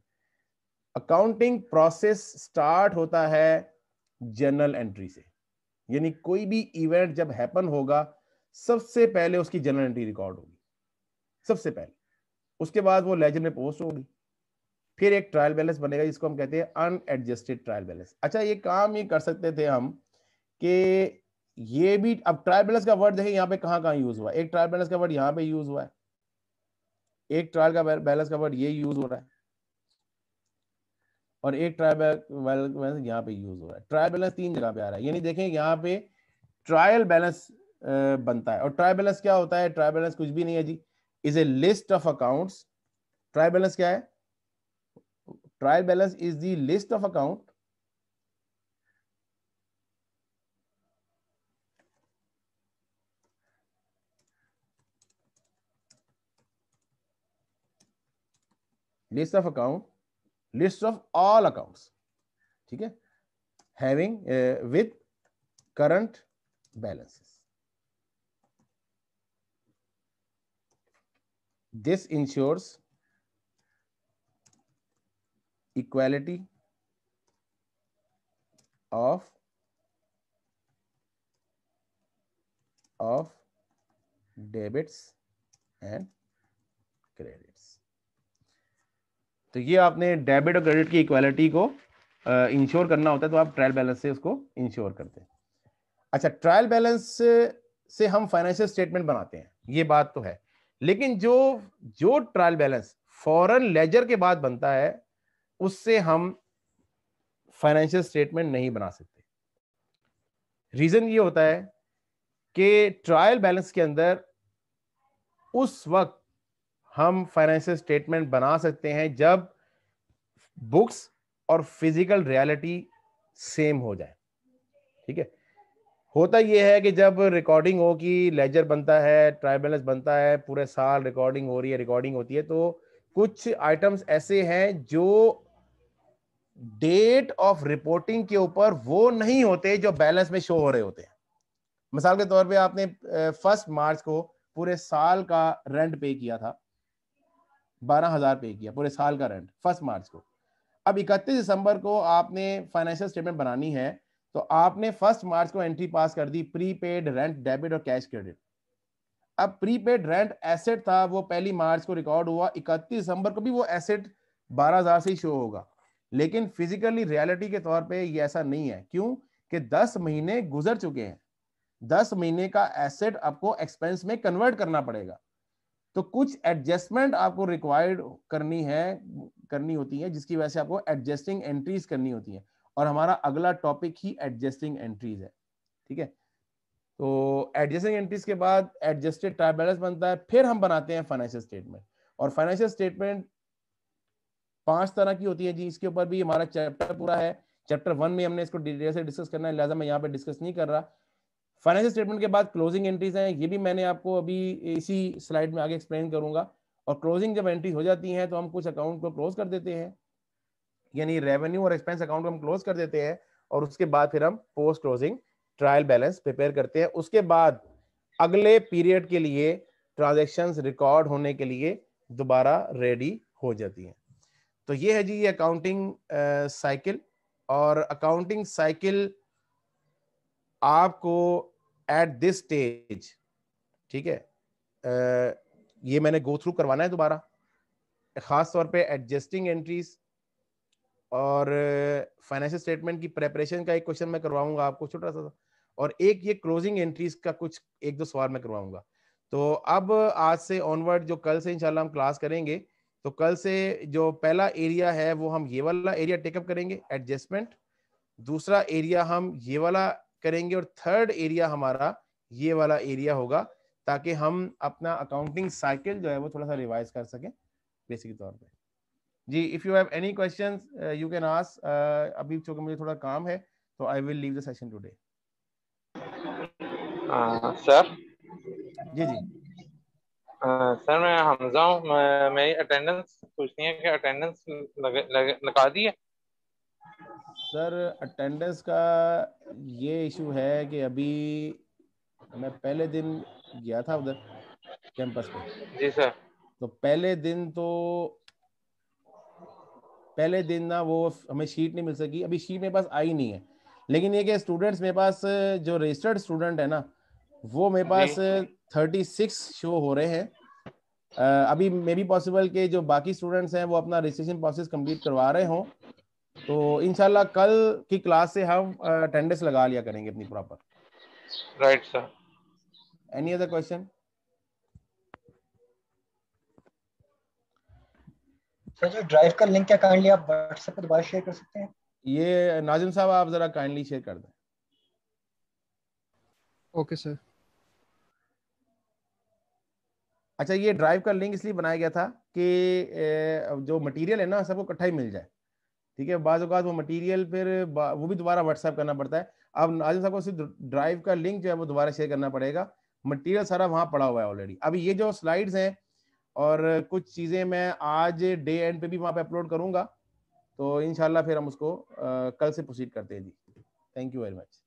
अकाउंटिंग प्रोसेस स्टार्ट होता है जनरल एंट्री से यानी कोई भी इवेंट जब हैपन होगा सबसे पहले उसकी जनरल एंट्री रिकॉर्ड होगी सबसे पहले उसके बाद वो लेजर में पोस्ट होगी फिर एक ट्रायल बैलेंस बनेगा जिसको हम कहते हैं अनएडजस्टेड ट्रायल बैलेंस अच्छा ये काम ये कर सकते थे हम कि ये भी अब ट्रायल बैलेंस का वर्ड देखें यहाँ पे कहाँ कहाँ यूज हुआ है एक ट्रायल बैलेंस का वर्ड यहाँ पे यूज हुआ है एक ट्रायल का बैलेंस का वर्ड ये यूज हो रहा है और एक ट्रायल बैलेंस यहाँ पे यूज हो रहा है ट्रायल बैलेंस तीन जगह पे आ रहा है यानी देखें यहाँ पे ट्रायल बैलेंस बनता है और ट्रायल बैलेंस क्या होता है ट्रायल बैलेंस कुछ भी नहीं है जी is a list of accounts trial balance क्या है trial balance is the list of account list of account list of all accounts ठीक है having uh, with current balances this ensures equality of of debits and credit तो ये आपने debit और credit की equality को इंश्योर करना होता है तो आप ट्रायल बैलेंस से उसको इंश्योर करते हैं अच्छा ट्रायल बैलेंस से हम फाइनेंशियल स्टेटमेंट बनाते हैं ये बात तो है लेकिन जो जो ट्रायल बैलेंस फॉरन लेजर के बाद बनता है उससे हम फाइनेंशियल स्टेटमेंट नहीं बना सकते रीजन ये होता है कि ट्रायल बैलेंस के अंदर उस वक्त हम फाइनेंशियल स्टेटमेंट बना सकते हैं जब बुक्स और फिजिकल रियलिटी सेम हो जाए ठीक है होता यह है कि जब रिकॉर्डिंग हो कि लेजर बनता है ट्राइबेलेंस बनता है पूरे साल रिकॉर्डिंग हो रही है रिकॉर्डिंग होती है तो कुछ आइटम्स ऐसे हैं जो डेट ऑफ रिपोर्टिंग के ऊपर वो नहीं होते जो बैलेंस में शो हो रहे होते हैं मिसाल के तौर पे आपने फर्स्ट मार्च को पूरे साल का रेंट पे किया था बारह हज़ार पे किया पूरे साल का रेंट फर्स्ट मार्च को अब इकतीस दिसंबर को आपने फाइनेंशियल स्टेटमेंट बनानी है तो आपने फर्स्ट मार्च को एंट्री पास कर दी प्रीपेड रेंट डेबिट और कैश क्रेडिट अब प्रीपेड रेंट एसेट था वो पहली मार्च को रिकॉर्ड हुआ इकतीस दिसंबर को भी वो एसेट बारह हजार से ही शो होगा लेकिन फिजिकली रियलिटी के तौर पे ये ऐसा नहीं है क्यों कि दस महीने गुजर चुके हैं दस महीने का एसेट आपको एक्सपेंस में कन्वर्ट करना पड़ेगा तो कुछ एडजस्टमेंट आपको रिक्वायर्ड करनी है करनी होती है जिसकी वजह से आपको एडजस्टिंग एंट्रीज करनी होती है और हमारा अगला टॉपिक ही एडजस्टिंग एंट्रीज है ठीक है तो एडजस्टिंग एंट्रीज के बाद एडजस्टेड ट्राइब बैलेंस बनता है फिर हम बनाते हैं फाइनेंशियल स्टेटमेंट और फाइनेंशियल स्टेटमेंट पांच तरह की होती है जी इसके ऊपर भी हमारा चैप्टर पूरा है चैप्टर वन में हमने इसको डिटेल से डिस्कस करना है लिहाजा मैं यहाँ पे डिस्कस नहीं कर रहा फाइनेंशियल स्टेटमेंट के बाद क्लोजिंग एंट्रीज हैं ये भी मैंने आपको अभी इसी स्लाइड में आगे एक्सप्लेन करूंगा और क्लोजिंग जब एंट्रीज हो जाती हैं तो हम कुछ अकाउंट को क्लोज कर देते हैं यानी रेवेन्यू और एक्सपेंस अकाउंट को हम क्लोज कर देते हैं और उसके बाद फिर हम post closing trial balance prepare करते हैं उसके बाद अगले पीरियड के लिए ट्रांजेक्शन रिकॉर्ड होने के लिए दोबारा रेडी हो जाती है तो ये है जी ये अकाउंटिंग साइकिल और अकाउंटिंग साइकिल आपको एट दिस स्टेज ठीक है uh, ये मैंने गो थ्रू करवाना है दोबारा खास तौर पे एडजस्टिंग एंट्रीज और फाइनेंशियल uh, स्टेटमेंट की प्रेपरेशन का एक क्वेश्चन मैं करवाऊंगा आपको छोटा सा और एक ये क्लोजिंग एंट्रीज का कुछ एक दो सवाल मैं करवाऊंगा तो अब आज से ऑनवर्ड जो कल से इंशाल्लाह हम क्लास करेंगे तो कल से जो पहला एरिया है वो हम ये वाला एरिया टेकअप करेंगे एडजस्टमेंट दूसरा एरिया हम ये वाला करेंगे और थर्ड एरिया हमारा ये वाला एरिया होगा ताकि हम अपना अकाउंटिंग साइकिल जो है वो थोड़ा सा रिवाइज कर सकें बेसिक तौर पे जी if you have any question you can ask अभी चूंकि मुझे थोड़ा काम है तो I will leave the session today sir जी जी सर uh, मैं हमजा हूँ मेरी अटेंडेंस पूछनी है कि अटेंडेंस लग, लग, लगा दी है सर अटेंडेंस का ये इशू है कि अभी मैं पहले दिन गया था उधर कैंपस पे जी सर तो पहले दिन तो पहले दिन ना वो हमें शीट नहीं मिल सकी अभी शीट मेरे पास आई नहीं है लेकिन ये कि स्टूडेंट्स मेरे पास जो रजिस्टर्ड स्टूडेंट है ना वो मेरे पास थर्टी सिक्स शो हो रहे हैं अभी मे बी पॉसिबल के जो बाकी स्टूडेंट्स हैं वो अपना रजिस्ट्रेशन प्रोसेस कंप्लीट करवा रहे हों तो इनशाला कल की क्लास से हम अटेंडेंस लगा लिया करेंगे अपनी proper right sir any other question drive का लिंक क्या काइंडली आप व्हाट्सएप पर दोबारा शेयर कर सकते हैं ये नाजिम साहब आप जरा काइंडली शेयर कर दें ओके सर अच्छा ये ड्राइव का लिंक इसलिए बनाया गया था कि जो मटेरियल है ना सबको इकट्ठा ही मिल जाए ठीक है बाज़ तो वो मटेरियल फिर वो भी दोबारा व्हाट्सएप करना पड़ता है अब नाजिम साहब को सिर्फ ड्राइव का लिंक जो है वो दोबारा शेयर करना पड़ेगा मटेरियल सारा वहाँ पड़ा हुआ है ऑलरेडी अभी ये जो स्लाइड्स हैं और कुछ चीज़ें मैं आज डे एंड पे भी वहाँ पे अपलोड करूँगा तो इन फिर हम उसको आ, कल से प्रोसीड करते हैं जी थैंक यू वेरी मच